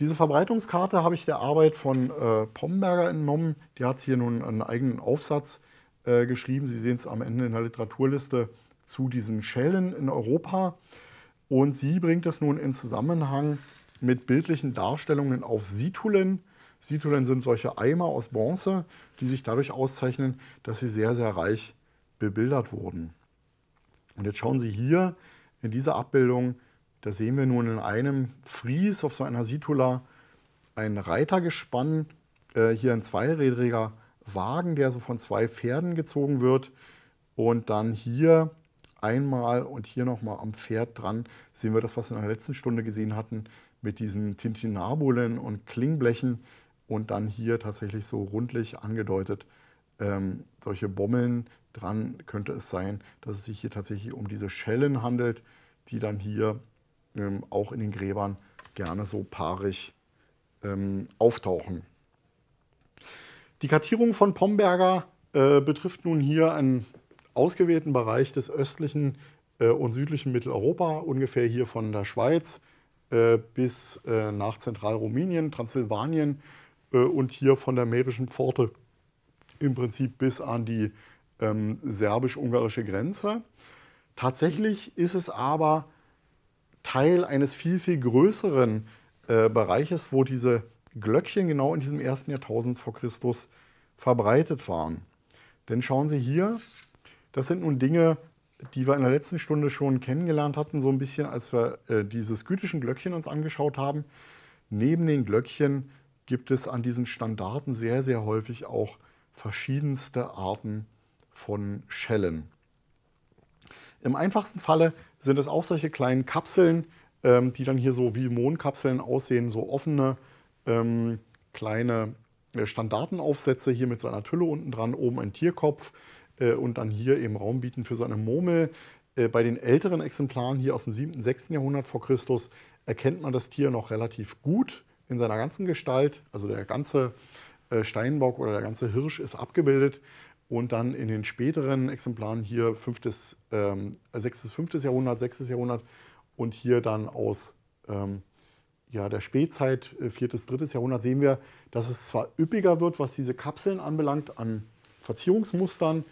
Diese Verbreitungskarte habe ich der Arbeit von äh, Pomberger entnommen. Die hat hier nun einen eigenen Aufsatz äh, geschrieben. Sie sehen es am Ende in der Literaturliste zu diesen Schellen in Europa. Und sie bringt es nun in Zusammenhang mit bildlichen Darstellungen auf Situlen. Situlen sind solche Eimer aus Bronze, die sich dadurch auszeichnen, dass sie sehr, sehr reich bebildert wurden. Und jetzt schauen Sie hier in dieser Abbildung, da sehen wir nun in einem Fries auf so einer Situla ein Reitergespann, äh, hier ein zweirädriger Wagen, der so von zwei Pferden gezogen wird. Und dann hier einmal und hier nochmal am Pferd dran sehen wir das, was wir in der letzten Stunde gesehen hatten, mit diesen Tintinabulen und Klingblechen und dann hier tatsächlich so rundlich angedeutet ähm, solche Bommeln dran könnte es sein, dass es sich hier tatsächlich um diese Schellen handelt, die dann hier ähm, auch in den Gräbern gerne so paarig ähm, auftauchen. Die Kartierung von Pomberger äh, betrifft nun hier einen ausgewählten Bereich des östlichen äh, und südlichen Mitteleuropa, ungefähr hier von der Schweiz äh, bis äh, nach Zentralrumänien, Transsilvanien äh, und hier von der Mährischen Pforte im Prinzip bis an die ähm, serbisch-ungarische Grenze. Tatsächlich ist es aber Teil eines viel, viel größeren äh, Bereiches, wo diese Glöckchen genau in diesem ersten Jahrtausend vor Christus verbreitet waren. Denn schauen Sie hier, das sind nun Dinge, die wir in der letzten Stunde schon kennengelernt hatten, so ein bisschen, als wir äh, dieses gütischen Glöckchen uns angeschaut haben. Neben den Glöckchen gibt es an diesen Standarten sehr, sehr häufig auch verschiedenste Arten von Schellen. Im einfachsten Falle sind es auch solche kleinen Kapseln, ähm, die dann hier so wie Mondkapseln aussehen, so offene ähm, kleine äh, Standartenaufsätze hier mit so einer Tülle unten dran, oben ein Tierkopf, äh, und dann hier eben Raum bieten für seine Murmel. Äh, bei den älteren Exemplaren hier aus dem 7., 6. Jahrhundert vor Christus erkennt man das Tier noch relativ gut in seiner ganzen Gestalt. Also der ganze äh, Steinbock oder der ganze Hirsch ist abgebildet. Und dann in den späteren Exemplaren hier 5. Des, 6. 5. Jahrhundert, 6. Jahrhundert und hier dann aus ähm, ja, der Spätzeit, 4. bis 3. Jahrhundert, sehen wir, dass es zwar üppiger wird, was diese Kapseln anbelangt, an Verzierungsmustern,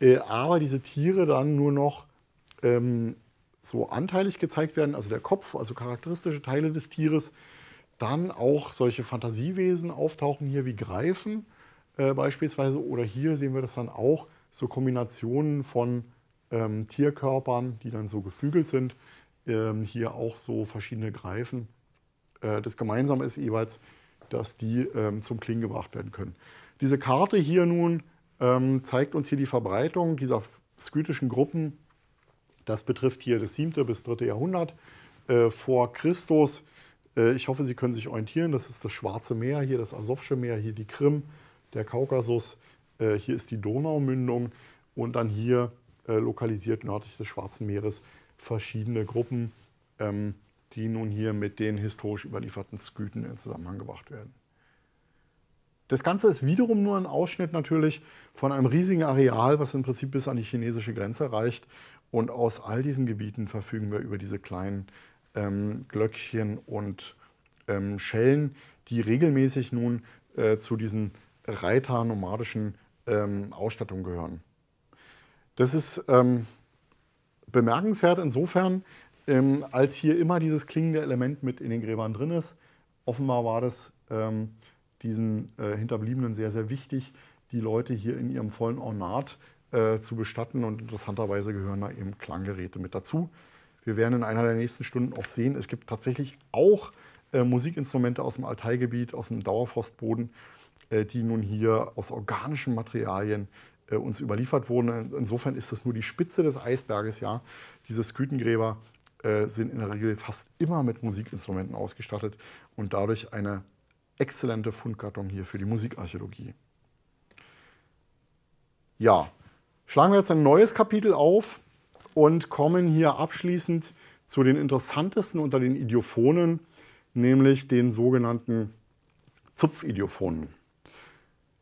äh, aber diese Tiere dann nur noch ähm, so anteilig gezeigt werden, also der Kopf, also charakteristische Teile des Tieres. Dann auch solche Fantasiewesen auftauchen hier wie Greifen äh, beispielsweise. Oder hier sehen wir das dann auch, so Kombinationen von ähm, Tierkörpern, die dann so geflügelt sind. Ähm, hier auch so verschiedene Greifen. Äh, das Gemeinsame ist jeweils, dass die ähm, zum Klingen gebracht werden können. Diese Karte hier nun ähm, zeigt uns hier die Verbreitung dieser skytischen Gruppen. Das betrifft hier das 7. bis 3. Jahrhundert äh, vor Christus. Äh, ich hoffe, Sie können sich orientieren. Das ist das Schwarze Meer, hier das Asowsche Meer, hier die Krim, der Kaukasus, äh, hier ist die Donaumündung und dann hier äh, lokalisiert nördlich des Schwarzen Meeres verschiedene Gruppen, ähm, die nun hier mit den historisch überlieferten Skythen in Zusammenhang gebracht werden. Das Ganze ist wiederum nur ein Ausschnitt natürlich von einem riesigen Areal, was im Prinzip bis an die chinesische Grenze reicht. Und aus all diesen Gebieten verfügen wir über diese kleinen ähm, Glöckchen und ähm, Schellen, die regelmäßig nun äh, zu diesen reiternomadischen ähm, Ausstattungen gehören. Das ist ähm, bemerkenswert insofern, ähm, als hier immer dieses klingende Element mit in den Gräbern drin ist. Offenbar war das ähm, diesen äh, Hinterbliebenen sehr, sehr wichtig, die Leute hier in ihrem vollen Ornat äh, zu bestatten. Und interessanterweise gehören da eben Klanggeräte mit dazu. Wir werden in einer der nächsten Stunden auch sehen, es gibt tatsächlich auch äh, Musikinstrumente aus dem Alteigebiet, aus dem Dauerfrostboden, äh, die nun hier aus organischen Materialien äh, uns überliefert wurden. Insofern ist das nur die Spitze des Eisberges, ja. Diese Skütengräber äh, sind in der Regel fast immer mit Musikinstrumenten ausgestattet und dadurch eine exzellente Fundgattung hier für die Musikarchäologie. Ja, schlagen wir jetzt ein neues Kapitel auf und kommen hier abschließend zu den interessantesten unter den Idiophonen, nämlich den sogenannten Zupfidiophonen.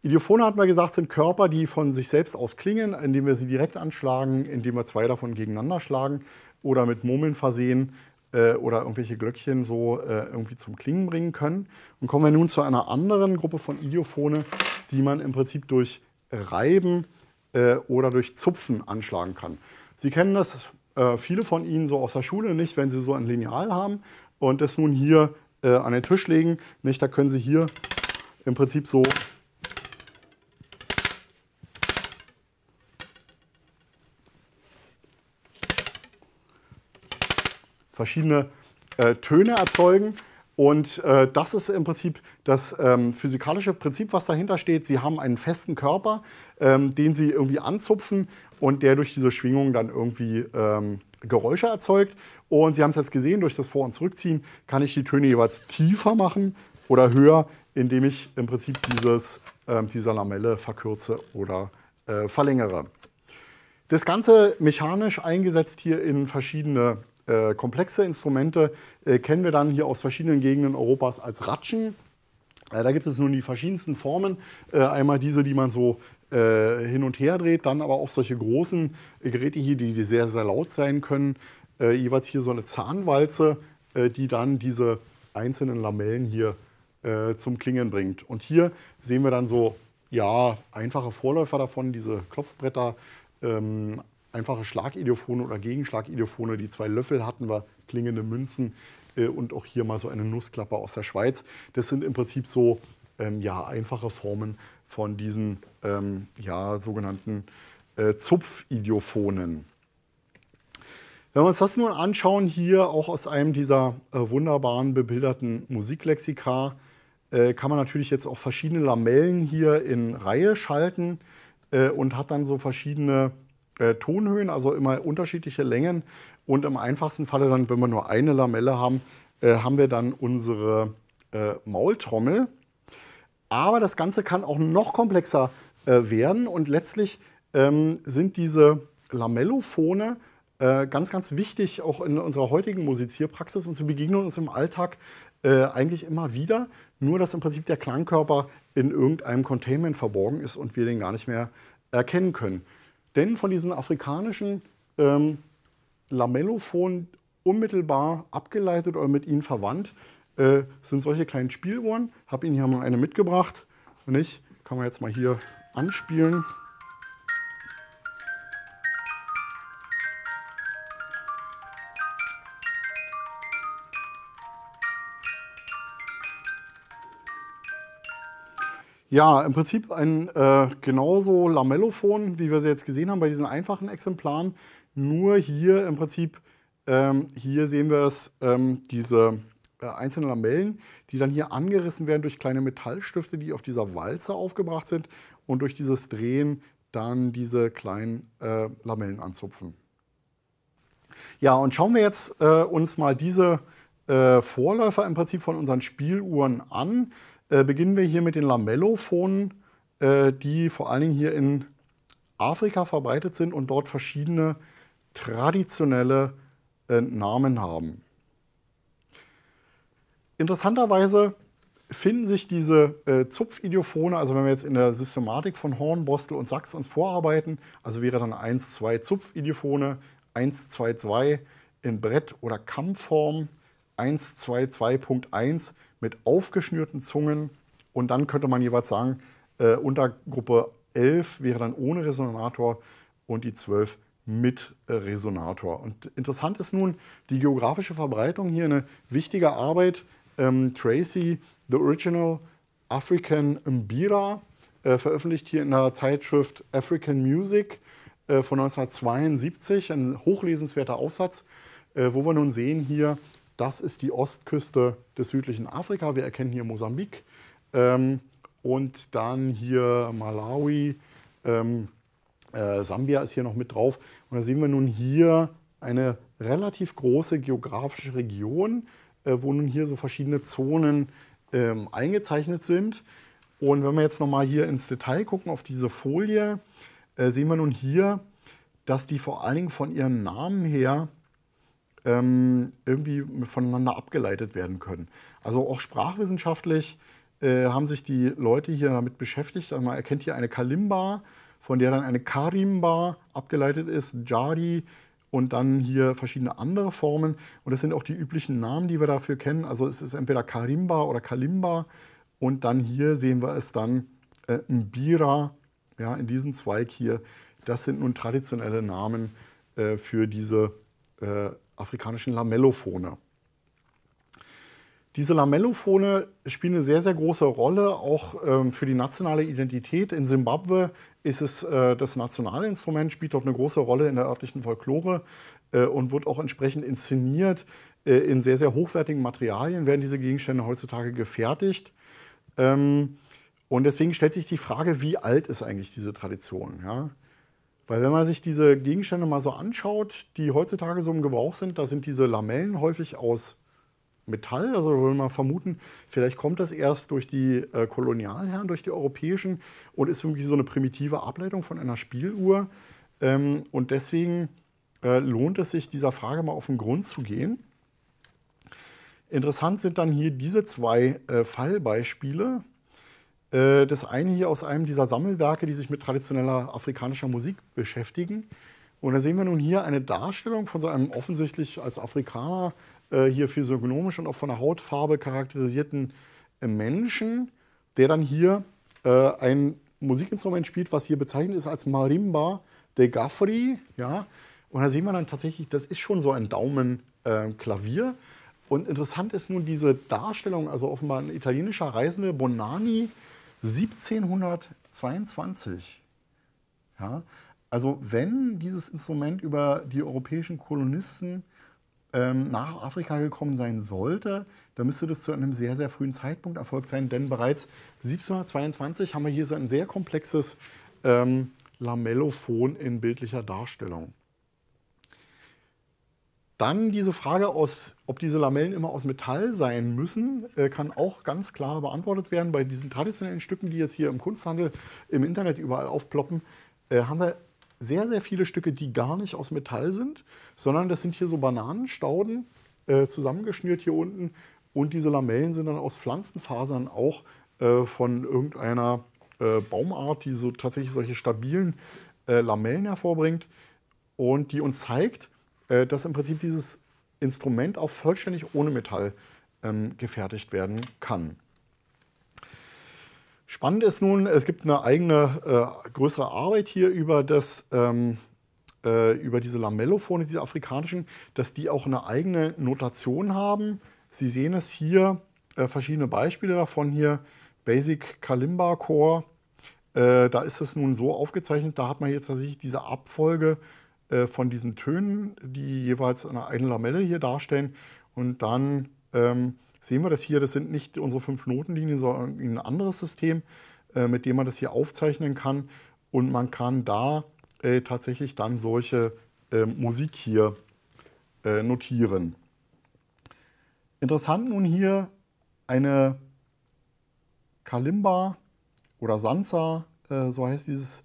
Idiophone, hatten wir gesagt, sind Körper, die von sich selbst aus klingen, indem wir sie direkt anschlagen, indem wir zwei davon gegeneinander schlagen oder mit Murmeln versehen äh, oder irgendwelche Glöckchen so äh, irgendwie zum Klingen bringen können. Und kommen wir nun zu einer anderen Gruppe von Idiophone, die man im Prinzip durch Reiben äh, oder durch Zupfen anschlagen kann. Sie kennen das äh, viele von Ihnen so aus der Schule nicht, wenn Sie so ein Lineal haben und das nun hier äh, an den Tisch legen. Nicht? Da können Sie hier im Prinzip so verschiedene äh, Töne erzeugen. Und äh, das ist im Prinzip das ähm, physikalische Prinzip, was dahinter steht. Sie haben einen festen Körper, ähm, den Sie irgendwie anzupfen und der durch diese Schwingung dann irgendwie ähm, Geräusche erzeugt. Und Sie haben es jetzt gesehen, durch das Vor- und Zurückziehen kann ich die Töne jeweils tiefer machen oder höher, indem ich im Prinzip dieses, äh, dieser Lamelle verkürze oder äh, verlängere. Das Ganze mechanisch eingesetzt hier in verschiedene äh, komplexe Instrumente äh, kennen wir dann hier aus verschiedenen Gegenden Europas als Ratschen. Äh, da gibt es nun die verschiedensten Formen. Äh, einmal diese, die man so äh, hin und her dreht, dann aber auch solche großen äh, Geräte hier, die, die sehr, sehr laut sein können. jeweils hier so eine Zahnwalze, die dann diese einzelnen Lamellen hier zum Klingen bringt. Und hier sehen wir dann so ja, einfache Vorläufer davon, diese Klopfbretter, ähm, einfache Schlagideophone oder Gegenschlagideophone. Die zwei Löffel hatten wir, klingende Münzen äh, und auch hier mal so eine Nussklappe aus der Schweiz. Das sind im Prinzip so ähm, ja, einfache Formen von diesen ähm, ja, sogenannten äh, Zupfidophonen. Wenn wir uns das nun anschauen, hier auch aus einem dieser äh, wunderbaren bebilderten Musiklexika, äh, kann man natürlich jetzt auch verschiedene Lamellen hier in Reihe schalten äh, und hat dann so verschiedene äh, Tonhöhen, also immer unterschiedliche Längen. Und im einfachsten Falle dann, wenn wir nur eine Lamelle haben, äh, haben wir dann unsere äh, Maultrommel. Aber das Ganze kann auch noch komplexer äh, werden und letztlich ähm, sind diese Lamellophone äh, ganz, ganz wichtig auch in unserer heutigen Musizierpraxis und sie begegnen uns im Alltag äh, eigentlich immer wieder, nur dass im Prinzip der Klangkörper in irgendeinem Containment verborgen ist und wir den gar nicht mehr erkennen können. Denn von diesen afrikanischen ähm, Lamellophonen unmittelbar abgeleitet oder mit ihnen verwandt äh, sind solche kleinen Spieluhren. Habe Ihnen hier mal eine mitgebracht. Nicht? Kann man jetzt mal hier anspielen. Ja, im Prinzip ein äh, genauso Lamellophon, wie wir sie jetzt gesehen haben bei diesen einfachen Exemplaren. Nur hier im Prinzip, ähm, hier sehen wir es, ähm, diese äh, einzelnen Lamellen, die dann hier angerissen werden durch kleine Metallstifte, die auf dieser Walze aufgebracht sind und durch dieses Drehen dann diese kleinen äh, Lamellen anzupfen. Ja, und schauen wir jetzt äh, uns mal diese äh, Vorläufer im Prinzip von unseren Spieluhren an. Äh, beginnen wir hier mit den Lamellophonen, äh, die vor allen Dingen hier in Afrika verbreitet sind und dort verschiedene traditionelle äh, Namen haben. Interessanterweise finden sich diese äh, Zupfidiophone, also wenn wir jetzt in der Systematik von Horn, Bostel und Sachs uns vorarbeiten, also wäre dann 1, 2 Zupfidiophone, 1, 2, 2 in Brett- oder Kammform, 1, 2, 2.1 mit aufgeschnürten Zungen. Und dann könnte man jeweils sagen, äh, Untergruppe 11 wäre dann ohne Resonator und die 12 mit äh, Resonator. Und interessant ist nun die geografische Verbreitung. Hier eine wichtige Arbeit, ähm, Tracy, The Original African Mbira, äh, veröffentlicht hier in der Zeitschrift African Music äh, von 1972, ein hochlesenswerter Aufsatz, äh, wo wir nun sehen hier das ist die Ostküste des südlichen Afrika. Wir erkennen hier Mosambik ähm, und dann hier Malawi. Ähm, äh, Sambia ist hier noch mit drauf. Und da sehen wir nun hier eine relativ große geografische Region, äh, wo nun hier so verschiedene Zonen ähm, eingezeichnet sind. Und wenn wir jetzt nochmal hier ins Detail gucken auf diese Folie, äh, sehen wir nun hier, dass die vor allen Dingen von ihren Namen her ähm, irgendwie voneinander abgeleitet werden können. Also auch sprachwissenschaftlich äh, haben sich die Leute hier damit beschäftigt. Also man erkennt hier eine Kalimba, von der dann eine Karimba abgeleitet ist, Jadi und dann hier verschiedene andere Formen. Und das sind auch die üblichen Namen, die wir dafür kennen. Also es ist entweder Karimba oder Kalimba. Und dann hier sehen wir es dann äh, Mbira, ja, in diesem Zweig hier. Das sind nun traditionelle Namen äh, für diese äh, afrikanischen Lamellophone. Diese Lamellophone spielen eine sehr, sehr große Rolle, auch ähm, für die nationale Identität. In Simbabwe ist es äh, das nationale Instrument, spielt dort eine große Rolle in der örtlichen Folklore äh, und wird auch entsprechend inszeniert. Äh, in sehr, sehr hochwertigen Materialien werden diese Gegenstände heutzutage gefertigt. Ähm, und deswegen stellt sich die Frage, wie alt ist eigentlich diese Tradition? Ja? Weil wenn man sich diese Gegenstände mal so anschaut, die heutzutage so im Gebrauch sind, da sind diese Lamellen häufig aus Metall. Also würde man vermuten, vielleicht kommt das erst durch die äh, Kolonialherren, durch die europäischen und ist irgendwie so eine primitive Ableitung von einer Spieluhr. Ähm, und deswegen äh, lohnt es sich, dieser Frage mal auf den Grund zu gehen. Interessant sind dann hier diese zwei äh, Fallbeispiele. Äh, das eine hier aus einem dieser Sammelwerke, die sich mit traditioneller afrikanischer Musik beschäftigen. Und da sehen wir nun hier eine Darstellung von so einem offensichtlich als Afrikaner äh, hier physiognomisch und auch von der Hautfarbe charakterisierten äh, Menschen, der dann hier ein Musikinstrument spielt, was hier bezeichnet ist als Marimba de Gaffri. Ja? Und da sehen wir dann tatsächlich, das ist schon so ein Daumenklavier. und interessant ist nun diese Darstellung, also offenbar ein italienischer Reisende, Bonani, 1722. Ja, also wenn dieses Instrument über die europäischen Kolonisten ähm, nach Afrika gekommen sein sollte, dann müsste das zu einem sehr, sehr frühen Zeitpunkt erfolgt sein, denn bereits 1722 haben wir hier so ein sehr komplexes ähm, Lamellophon in bildlicher Darstellung. Dann diese Frage, aus, ob diese Lamellen immer aus Metall sein müssen, äh, kann auch ganz klar beantwortet werden. Bei diesen traditionellen Stücken, die jetzt hier im Kunsthandel, im Internet überall aufploppen, äh, haben wir sehr, sehr viele Stücke, die gar nicht aus Metall sind, sondern das sind hier so Bananenstauden äh, zusammengeschnürt hier unten. Und diese Lamellen sind dann aus Pflanzenfasern auch von irgendeiner Baumart, die so tatsächlich solche stabilen Lamellen hervorbringt und die uns zeigt, äh, dass im Prinzip dieses Instrument auch vollständig ohne Metall ähm, gefertigt werden kann. Spannend ist nun, es gibt eine eigene äh, größere Arbeit hier über das ähm, äh, über diese Lamellophone, diese afrikanischen, dass die auch eine eigene Notation haben. Sie sehen es hier, äh, verschiedene Beispiele davon hier, Basic Kalimba Core. Äh, da ist es nun so aufgezeichnet, da hat man jetzt tatsächlich diese Abfolge äh, von diesen Tönen, die jeweils eine, Lamelle hier darstellen. Und dann ähm, sehen wir das hier, das sind nicht unsere fünf Notenlinien, sondern ein anderes System, äh, mit dem man das hier aufzeichnen kann. Und man kann da äh, tatsächlich dann solche äh, Musik hier äh, notieren. Interessant nun hier eine Kalimba oder Sansa, äh, so heißt dieses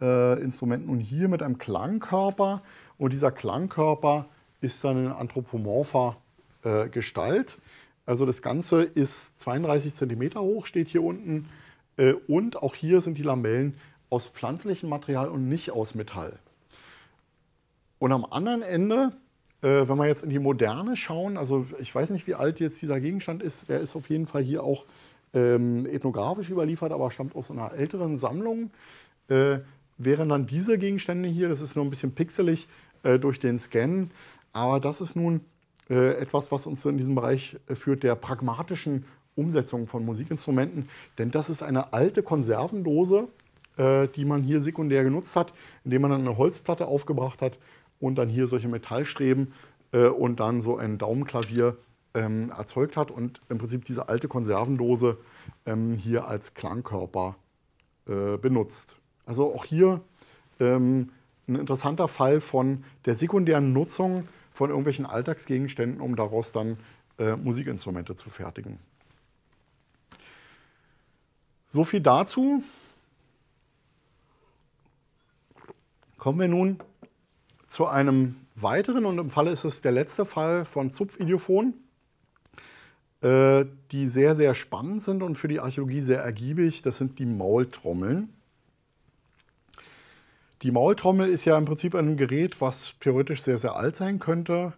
äh, Instrumenten und hier mit einem Klangkörper. Und dieser Klangkörper ist dann in anthropomorpher äh, Gestalt. Also das Ganze ist 32 cm hoch, steht hier unten. Äh, und auch hier sind die Lamellen aus pflanzlichem Material und nicht aus Metall. Und am anderen Ende, äh, wenn wir jetzt in die Moderne schauen, also ich weiß nicht, wie alt jetzt dieser Gegenstand ist, der ist auf jeden Fall hier auch ähm, ethnografisch überliefert, aber stammt aus einer älteren Sammlung. Äh, wären dann diese Gegenstände hier, das ist nur ein bisschen pixelig äh, durch den Scan, aber das ist nun äh, etwas, was uns in diesem Bereich äh, führt der pragmatischen Umsetzung von Musikinstrumenten, denn das ist eine alte Konservendose, äh, die man hier sekundär genutzt hat, indem man dann eine Holzplatte aufgebracht hat und dann hier solche Metallstreben äh, und dann so ein Daumenklavier ähm, erzeugt hat und im Prinzip diese alte Konservendose ähm, hier als Klangkörper äh, benutzt. Also auch hier ähm, ein interessanter Fall von der sekundären Nutzung von irgendwelchen Alltagsgegenständen, um daraus dann äh, Musikinstrumente zu fertigen. So viel dazu. Kommen wir nun zu einem weiteren und im Falle ist es der letzte Fall von Zupfideophon, äh, die sehr, sehr spannend sind und für die Archäologie sehr ergiebig. Das sind die Maultrommeln. Die Maultrommel ist ja im Prinzip ein Gerät, was theoretisch sehr, sehr alt sein könnte.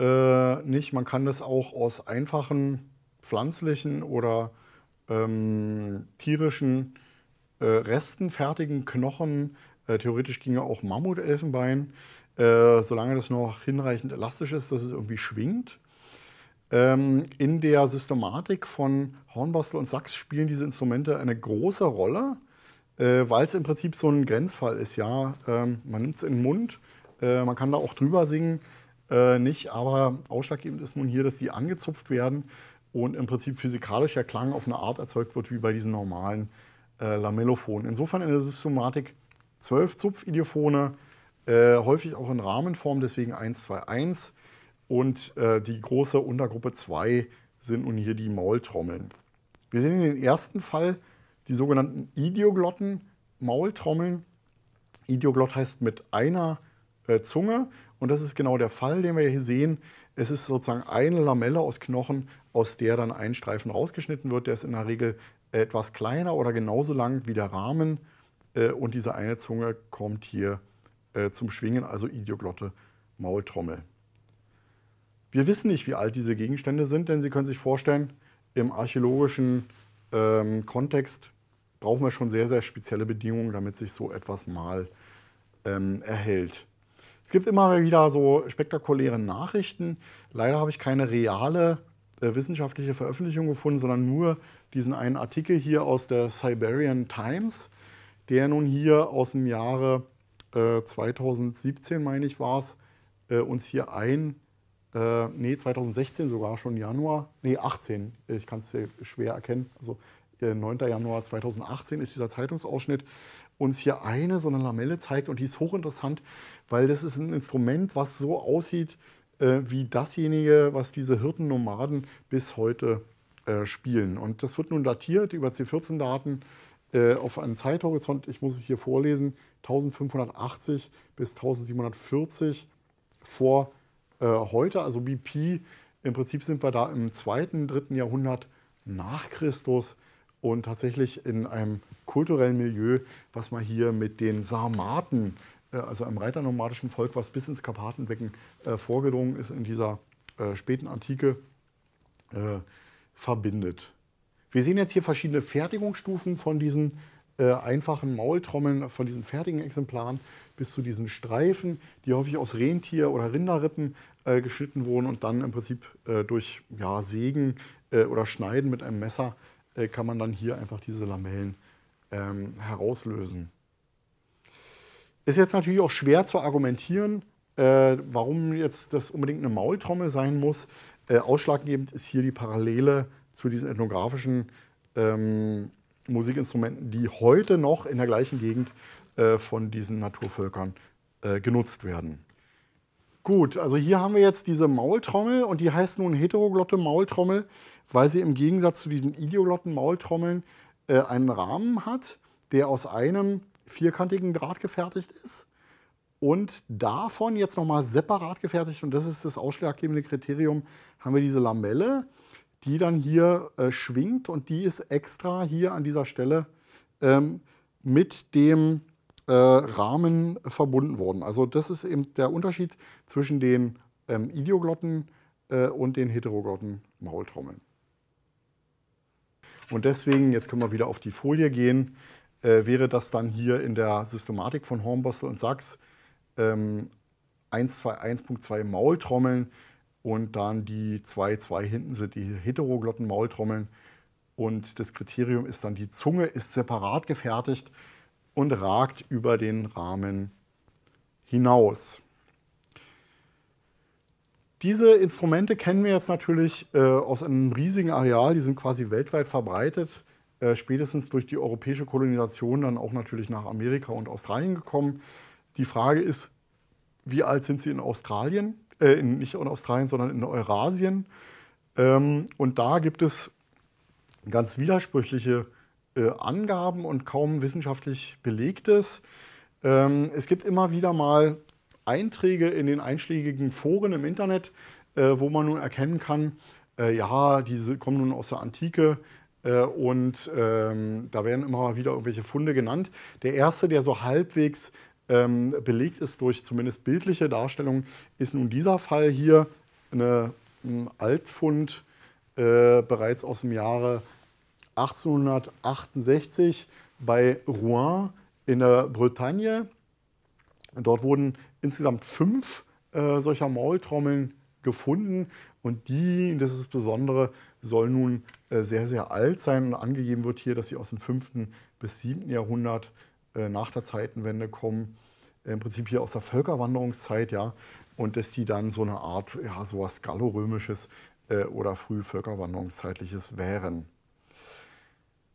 Äh, nicht. Man kann das auch aus einfachen pflanzlichen oder ähm, tierischen äh, Resten, fertigen Knochen, äh, theoretisch ginge auch Mammutelfenbein, äh, solange das noch hinreichend elastisch ist, dass es irgendwie schwingt. Ähm, in der Systematik von Hornbastel und Sachs spielen diese Instrumente eine große Rolle äh, weil es im Prinzip so ein Grenzfall ist. Ja, ähm, man nimmt es in den Mund, äh, man kann da auch drüber singen, äh, nicht, aber ausschlaggebend ist nun hier, dass die angezupft werden und im Prinzip physikalischer Klang auf eine Art erzeugt wird wie bei diesen normalen äh, Lamellophonen. Insofern in der Systematik zwölf Zupfidiophone, äh, häufig auch in Rahmenform, deswegen 1, 2, 1. und äh, die große Untergruppe 2 sind nun hier die Maultrommeln. Wir sehen in den ersten Fall die sogenannten Idioglotten, Maultrommeln. Idioglott heißt mit einer äh, Zunge und das ist genau der Fall, den wir hier sehen. Es ist sozusagen eine Lamelle aus Knochen, aus der dann ein Streifen rausgeschnitten wird. Der ist in der Regel etwas kleiner oder genauso lang wie der Rahmen äh, und diese eine Zunge kommt hier äh, zum Schwingen, also Idioglotte, Maultrommel. Wir wissen nicht, wie alt diese Gegenstände sind, denn Sie können sich vorstellen, im archäologischen ähm, Kontext brauchen wir schon sehr, sehr spezielle Bedingungen, damit sich so etwas mal ähm, erhält. Es gibt immer wieder so spektakuläre Nachrichten. Leider habe ich keine reale äh, wissenschaftliche Veröffentlichung gefunden, sondern nur diesen einen Artikel hier aus der Siberian Times, der nun hier aus dem Jahre äh, 2017, meine ich, war es, äh, uns hier ein, äh, nee, 2016 sogar schon Januar, nee, 18, ich kann es sehr schwer erkennen, also 9. Äh, Januar 2018 ist dieser Zeitungsausschnitt, uns hier eine so eine Lamelle zeigt und die ist hochinteressant, weil das ist ein Instrument, was so aussieht äh, wie dasjenige, was diese Hirtennomaden bis heute äh, spielen. Und das wird nun datiert über C14-Daten äh, auf einen Zeithorizont, ich muss es hier vorlesen, 1580 bis 1740 vor äh, heute, also BP. Im Prinzip sind wir da im zweiten, dritten Jahrhundert nach Christus und tatsächlich in einem kulturellen Milieu, was man hier mit den Sarmaten, äh, also einem reiternomadischen Volk, was bis ins Karpatenbecken äh, vorgedrungen ist in dieser äh, späten Antike, verbindet. Wir sehen jetzt hier verschiedene Fertigungsstufen von diesen einfachen Maultrommeln, von diesen fertigen Exemplaren bis zu diesen Streifen, die häufig aus Rentier- oder Rinderrippen äh, geschnitten wurden und dann im Prinzip äh, durch ja, Sägen äh, oder Schneiden mit einem Messer äh, kann man dann hier einfach diese Lamellen ähm, herauslösen. Ist jetzt natürlich auch schwer zu argumentieren, äh, warum jetzt das unbedingt eine Maultrommel sein muss. Äh, ausschlaggebend ist hier die Parallele zu diesen ethnografischen ähm, Musikinstrumenten, die heute noch in der gleichen Gegend äh, von diesen Naturvölkern äh, genutzt werden. Gut, also hier haben wir jetzt diese Maultrommel und die heißt nun heteroglotte Maultrommel, weil sie im Gegensatz zu diesen idioglotten Maultrommeln äh, einen Rahmen hat, der aus einem vierkantigen Draht gefertigt ist und davon jetzt nochmal separat gefertigt und das ist das ausschlaggebende Kriterium, haben wir diese Lamelle, die dann hier äh, schwingt und die ist extra hier an dieser Stelle ähm, mit dem äh, Rahmen verbunden worden. Also das ist eben der Unterschied zwischen den ähm, Idioglotten äh, und den heteroglotten Maultrommeln. Und deswegen, jetzt können wir wieder auf die Folie gehen, äh, wäre das dann hier in der Systematik von Hornbostel und Sachs ähm, 1.2 Maultrommeln und dann die 2.2 hinten sind die heteroglotten Maultrommeln. Und das Kriterium ist dann, die Zunge ist separat gefertigt und ragt über den Rahmen hinaus. Diese Instrumente kennen wir jetzt natürlich äh, aus einem riesigen Areal, die sind quasi weltweit verbreitet, äh, spätestens durch die europäische Kolonisation dann auch natürlich nach Amerika und Australien gekommen. Die Frage ist, wie alt sind sie in Australien, äh, in, nicht in Australien, sondern in Eurasien? Ähm, und da gibt es ganz widersprüchliche äh, Angaben und kaum wissenschaftlich belegtes. Ähm, es gibt immer wieder mal Einträge in den einschlägigen Foren im Internet, äh, wo man nun erkennen kann, äh, ja, diese kommen nun aus der Antike äh, und ähm, da werden immer wieder irgendwelche Funde genannt. Der erste, der so halbwegs ähm, belegt ist durch zumindest bildliche Darstellung, ist nun dieser Fall hier, eine, ein Altfund äh, bereits aus dem Jahre 1868 bei Rouen in der Bretagne. Dort wurden insgesamt fünf äh, solcher Maultrommeln gefunden und die, das ist das Besondere, soll nun äh, sehr, sehr alt sein und angegeben wird hier, dass sie aus dem 5. bis 7. Jahrhundert äh, nach der Zeitenwende kommen, im Prinzip hier aus der Völkerwanderungszeit, ja, und dass die dann so eine Art, ja, sowas gallorömisches äh, oder früh völkerwanderungszeitliches wären.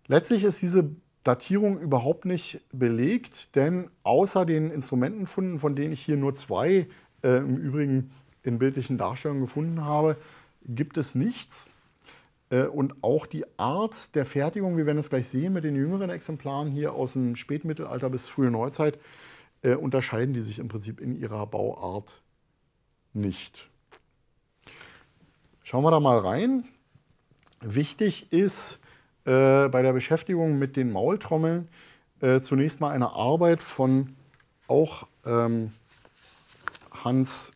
Letztlich ist diese Datierung überhaupt nicht belegt, denn außer den Instrumentenfunden, von denen ich hier nur zwei äh, im Übrigen in bildlichen Darstellungen gefunden habe, gibt es nichts. Äh, und auch die Art der Fertigung, wir werden es gleich sehen mit den jüngeren Exemplaren hier aus dem Spätmittelalter bis frühe Neuzeit, äh, unterscheiden die sich im Prinzip in ihrer Bauart nicht. Schauen wir da mal rein. Wichtig ist, äh, bei der Beschäftigung mit den Maultrommeln äh, zunächst mal eine Arbeit von auch ähm, Hans,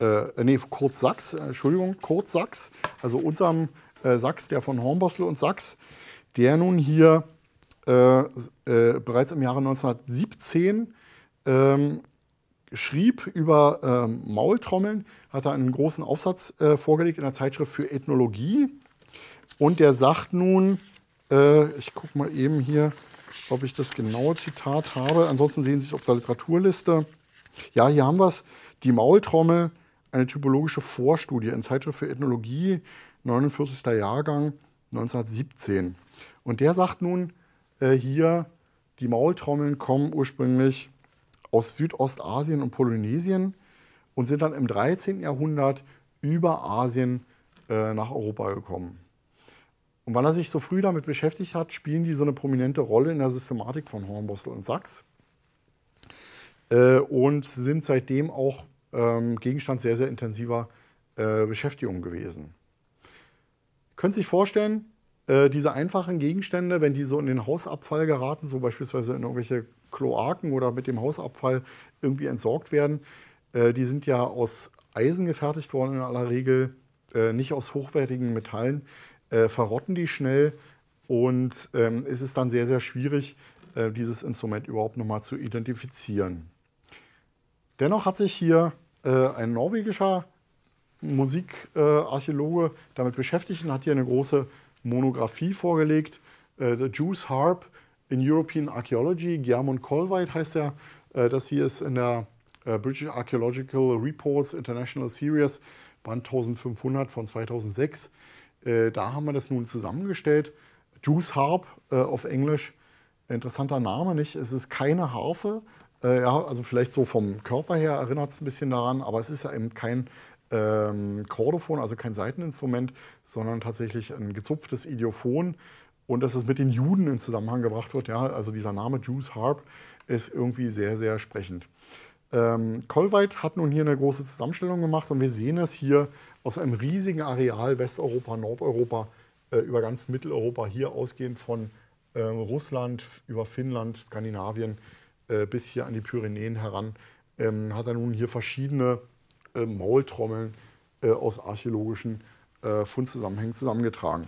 äh, äh nee, Kurt Sachs, äh, Entschuldigung, Kurt Sachs, also unserem äh, Sachs, der von Hornbostel und Sachs, der nun hier bereits im Jahre 1917 ähm, schrieb über ähm, Maultrommeln, hat er einen großen Aufsatz äh, vorgelegt in der Zeitschrift für Ethnologie. Und der sagt nun, äh, ich gucke mal eben hier, ob ich das genaue Zitat habe. Ansonsten sehen Sie es auf der Literaturliste. Ja, hier haben wir es. Die Maultrommel, eine typologische Vorstudie in Zeitschrift für Ethnologie, 49. Jahrgang, 1917. Und der sagt nun äh, hier, die Maultrommeln kommen ursprünglich aus Südostasien und Polynesien und sind dann im 13. Jahrhundert über Asien äh, nach Europa gekommen. Und weil er sich so früh damit beschäftigt hat, spielen die so eine prominente Rolle in der Systematik von Hornbostel und Sachs äh, und sind seitdem auch ähm, Gegenstand sehr, sehr intensiver äh, Beschäftigung gewesen. Können Sie sich vorstellen, äh, diese einfachen Gegenstände, wenn die so in den Hausabfall geraten, so beispielsweise in irgendwelche Kloaken oder mit dem Hausabfall irgendwie entsorgt werden, äh, die sind ja aus Eisen gefertigt worden in aller Regel, äh, nicht aus hochwertigen Metallen äh, verrotten die schnell und ähm, es ist dann sehr, sehr schwierig, äh, dieses Instrument überhaupt nochmal zu identifizieren. Dennoch hat sich hier äh, ein norwegischer Musikarchäologe damit beschäftigt und hat hier eine große Monographie vorgelegt, The äh, Jews Harp in European Archaeology, Germund Colweit heißt er, äh, das hier ist in der äh, British Archaeological Reports International Series, Band 1500 von 2006. Äh, da haben wir das nun zusammengestellt. Juice Harp äh, auf Englisch, interessanter Name, nicht? Es ist keine Harfe, äh, ja, also vielleicht so vom Körper her erinnert es ein bisschen daran, aber es ist ja eben kein ähm, Kordophon, also kein Seiteninstrument, sondern tatsächlich ein gezupftes Idiophon. Und dass es mit den Juden in Zusammenhang gebracht wird, ja, also dieser Name Juice Harp ist irgendwie sehr, sehr sprechend. Ähm, Kollweit hat nun hier eine große Zusammenstellung gemacht und wir sehen es hier aus einem riesigen Areal Westeuropa, Nordeuropa, äh, über ganz Mitteleuropa, hier ausgehend von äh, Russland über Finnland, Skandinavien äh, bis hier an die Pyrenäen heran, ähm, hat er nun hier verschiedene äh, Maultrommeln äh, aus archäologischen äh, Fundzusammenhängen zusammengetragen.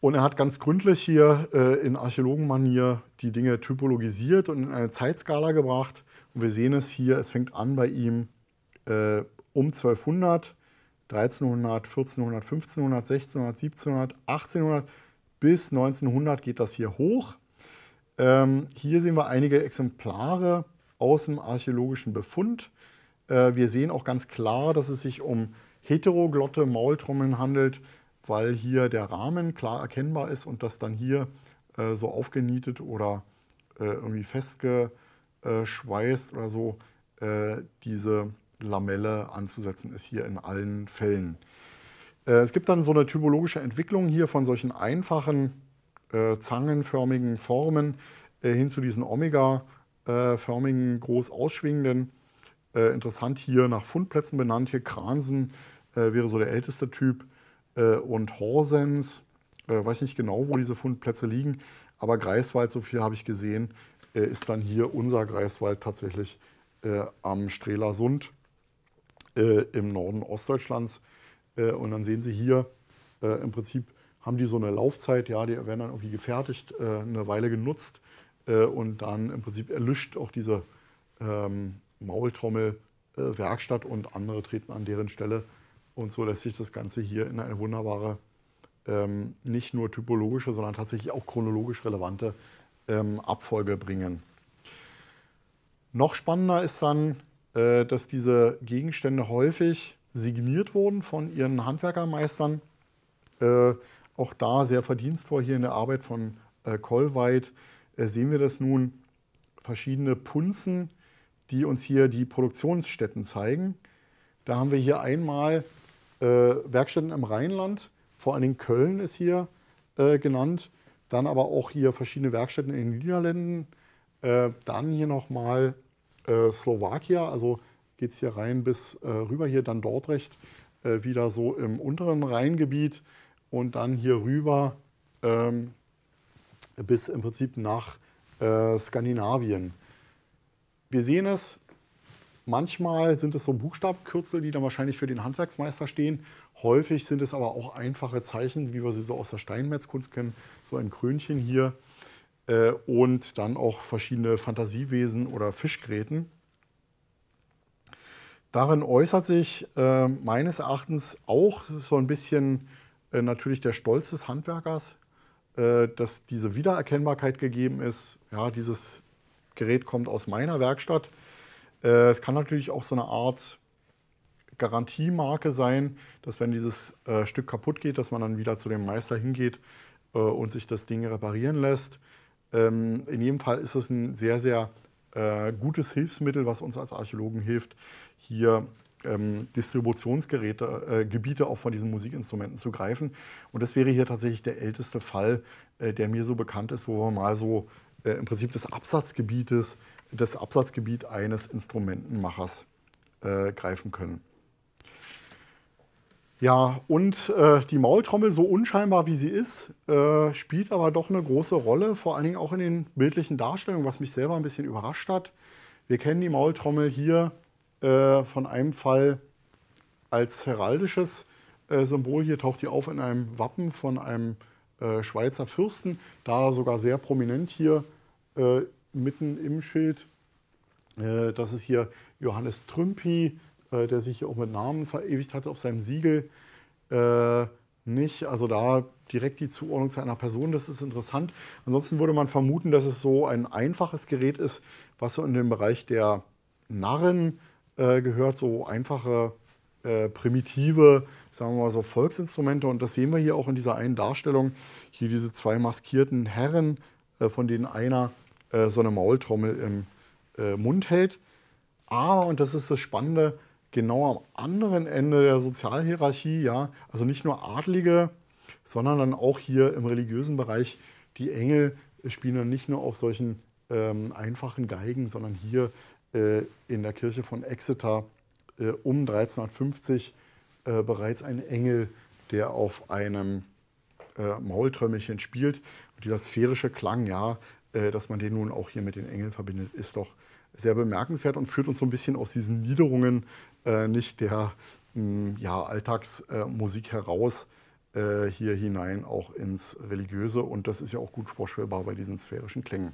Und er hat ganz gründlich hier äh, in Archäologenmanier die Dinge typologisiert und in eine Zeitskala gebracht. Und wir sehen es hier, es fängt an bei ihm äh, um 1200, 1300, 1400, 1500, 1600, 1700, 1800 bis 1900 geht das hier hoch. Ähm, hier sehen wir einige Exemplare aus dem archäologischen Befund. Äh, wir sehen auch ganz klar, dass es sich um heteroglotte Maultrommeln handelt, weil hier der Rahmen klar erkennbar ist und das dann hier äh, so aufgenietet oder äh, irgendwie festgeschweißt oder so äh, diese Lamelle anzusetzen ist hier in allen Fällen. Äh, es gibt dann so eine typologische Entwicklung hier von solchen einfachen äh, zangenförmigen Formen hin zu diesen Omega-förmigen, groß ausschwingenden. interessant hier nach Fundplätzen benannt, hier Kransen wäre so der älteste Typ äh, und Horsens. Äh, weiß nicht genau, wo diese Fundplätze liegen, aber Greifswald, so viel habe ich gesehen, äh, ist dann hier unser Greifswald tatsächlich äh, am Strehler Sund äh, im Norden Ostdeutschlands. Äh, und dann sehen Sie hier im Prinzip haben die so eine Laufzeit, ja, die werden dann irgendwie gefertigt, eine Weile genutzt und dann im Prinzip erlischt auch diese ähm, Maultrommel-Werkstatt und andere treten an deren Stelle und so lässt sich das Ganze hier in eine wunderbare, ähm, nicht nur typologische, sondern tatsächlich auch chronologisch relevante ähm, Abfolge bringen. Noch spannender ist dann, äh, dass diese Gegenstände häufig signiert wurden von ihren Handwerkermeistern. Äh, auch da sehr verdienstvoll hier in der Arbeit von äh, Kollweit äh, sehen wir das nun. Verschiedene Punzen, die uns hier die Produktionsstätten zeigen. Da haben wir hier einmal äh, Werkstätten im Rheinland, vor allen Dingen Köln ist hier äh, genannt, dann aber auch hier verschiedene Werkstätten in den Niederlanden, äh, dann hier nochmal äh, Slowakia, also geht es hier rein bis äh, rüber, hier dann Dortrecht, äh, wieder so im unteren Rheingebiet und dann hier rüber ähm, bis im Prinzip nach äh, Skandinavien. Wir sehen es, Manchmal sind es so Buchstabkürzel, die dann wahrscheinlich für den Handwerksmeister stehen. Häufig sind es aber auch einfache Zeichen, wie wir sie so aus der Steinmetzkunst kennen. So ein Krönchen hier äh, und dann auch verschiedene Fantasiewesen oder Fischgräten. Darin äußert sich äh, meines Erachtens auch so ein bisschen äh, natürlich der Stolz des Handwerkers, äh, dass diese Wiedererkennbarkeit gegeben ist. Ja, dieses Gerät kommt aus meiner Werkstatt äh, es kann natürlich auch so eine Art Garantiemarke sein, dass wenn dieses äh, Stück kaputt geht, dass man dann wieder zu dem Meister hingeht äh, und sich das Ding reparieren lässt. Ähm, in jedem Fall ist es ein sehr, sehr äh, gutes Hilfsmittel, was uns als Archäologen hilft, hier ähm, Distributionsgeräte, äh, Gebiete auch von diesen Musikinstrumenten zu greifen. Und das wäre hier tatsächlich der älteste Fall, äh, der mir so bekannt ist, wo wir mal so äh, im Prinzip des Absatzgebietes das Absatzgebiet eines Instrumentenmachers äh, greifen können. Ja, und äh, die Maultrommel, so unscheinbar wie sie ist, äh, spielt aber doch eine große Rolle, vor allen Dingen auch in den bildlichen Darstellungen, was mich selber ein bisschen überrascht hat. Wir kennen die Maultrommel hier äh, von einem Fall als heraldisches äh, Symbol. Hier taucht die auf in einem Wappen von einem äh, Schweizer Fürsten, da sogar sehr prominent hier äh, mitten im Schild. Äh, das ist hier Johannes Trümpi, äh, der sich auch mit Namen verewigt hat auf seinem Siegel. Äh, nicht, also da direkt die Zuordnung zu einer Person, das ist interessant. Ansonsten würde man vermuten, dass es so ein einfaches Gerät ist, was so in den Bereich der Narren gehört, so einfache äh, primitive, sagen wir mal so, Volksinstrumente. Und das sehen wir hier auch in dieser einen Darstellung. Hier diese zwei maskierten Herren, äh, von denen einer äh, so eine Maultrommel im äh, Mund hält. Aber, und das ist das Spannende, genau am anderen Ende der Sozialhierarchie, ja, also nicht nur Adlige, sondern dann auch hier im religiösen Bereich, die Engel spielen dann nicht nur auf solchen ähm, einfachen Geigen, sondern hier äh, in der Kirche von Exeter äh, um 1350 äh, bereits ein Engel, der auf einem äh, Maultrömmelchen spielt. Und dieser sphärische Klang, ja, äh, dass man den nun auch hier mit den Engeln verbindet, ist doch sehr bemerkenswert und führt uns so ein bisschen aus diesen Niederungen äh, nicht der mh, hm, ja, Alltagsmusik äh, heraus äh, hier hinein auch ins Religiöse und das ist ja auch gut vorstellbar bei diesen sphärischen Klängen.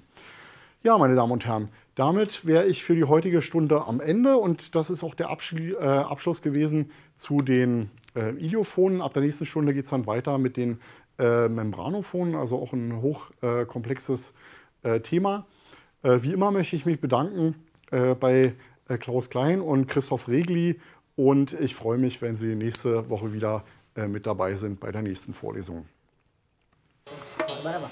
Ja, meine Damen und Herren, damit wäre ich für die heutige Stunde am Ende und das ist auch der Abschli äh, Abschluss gewesen zu den äh, Idiophonen. Ab der nächsten Stunde geht es dann weiter mit den äh, Membranophonen, also auch ein hochkomplexes äh, Thema. Äh, wie immer möchte ich mich bedanken äh, bei Klaus Klein und Christoph Regli und ich freue mich, wenn Sie nächste Woche wieder mit dabei sind bei der nächsten Vorlesung. Merhaba.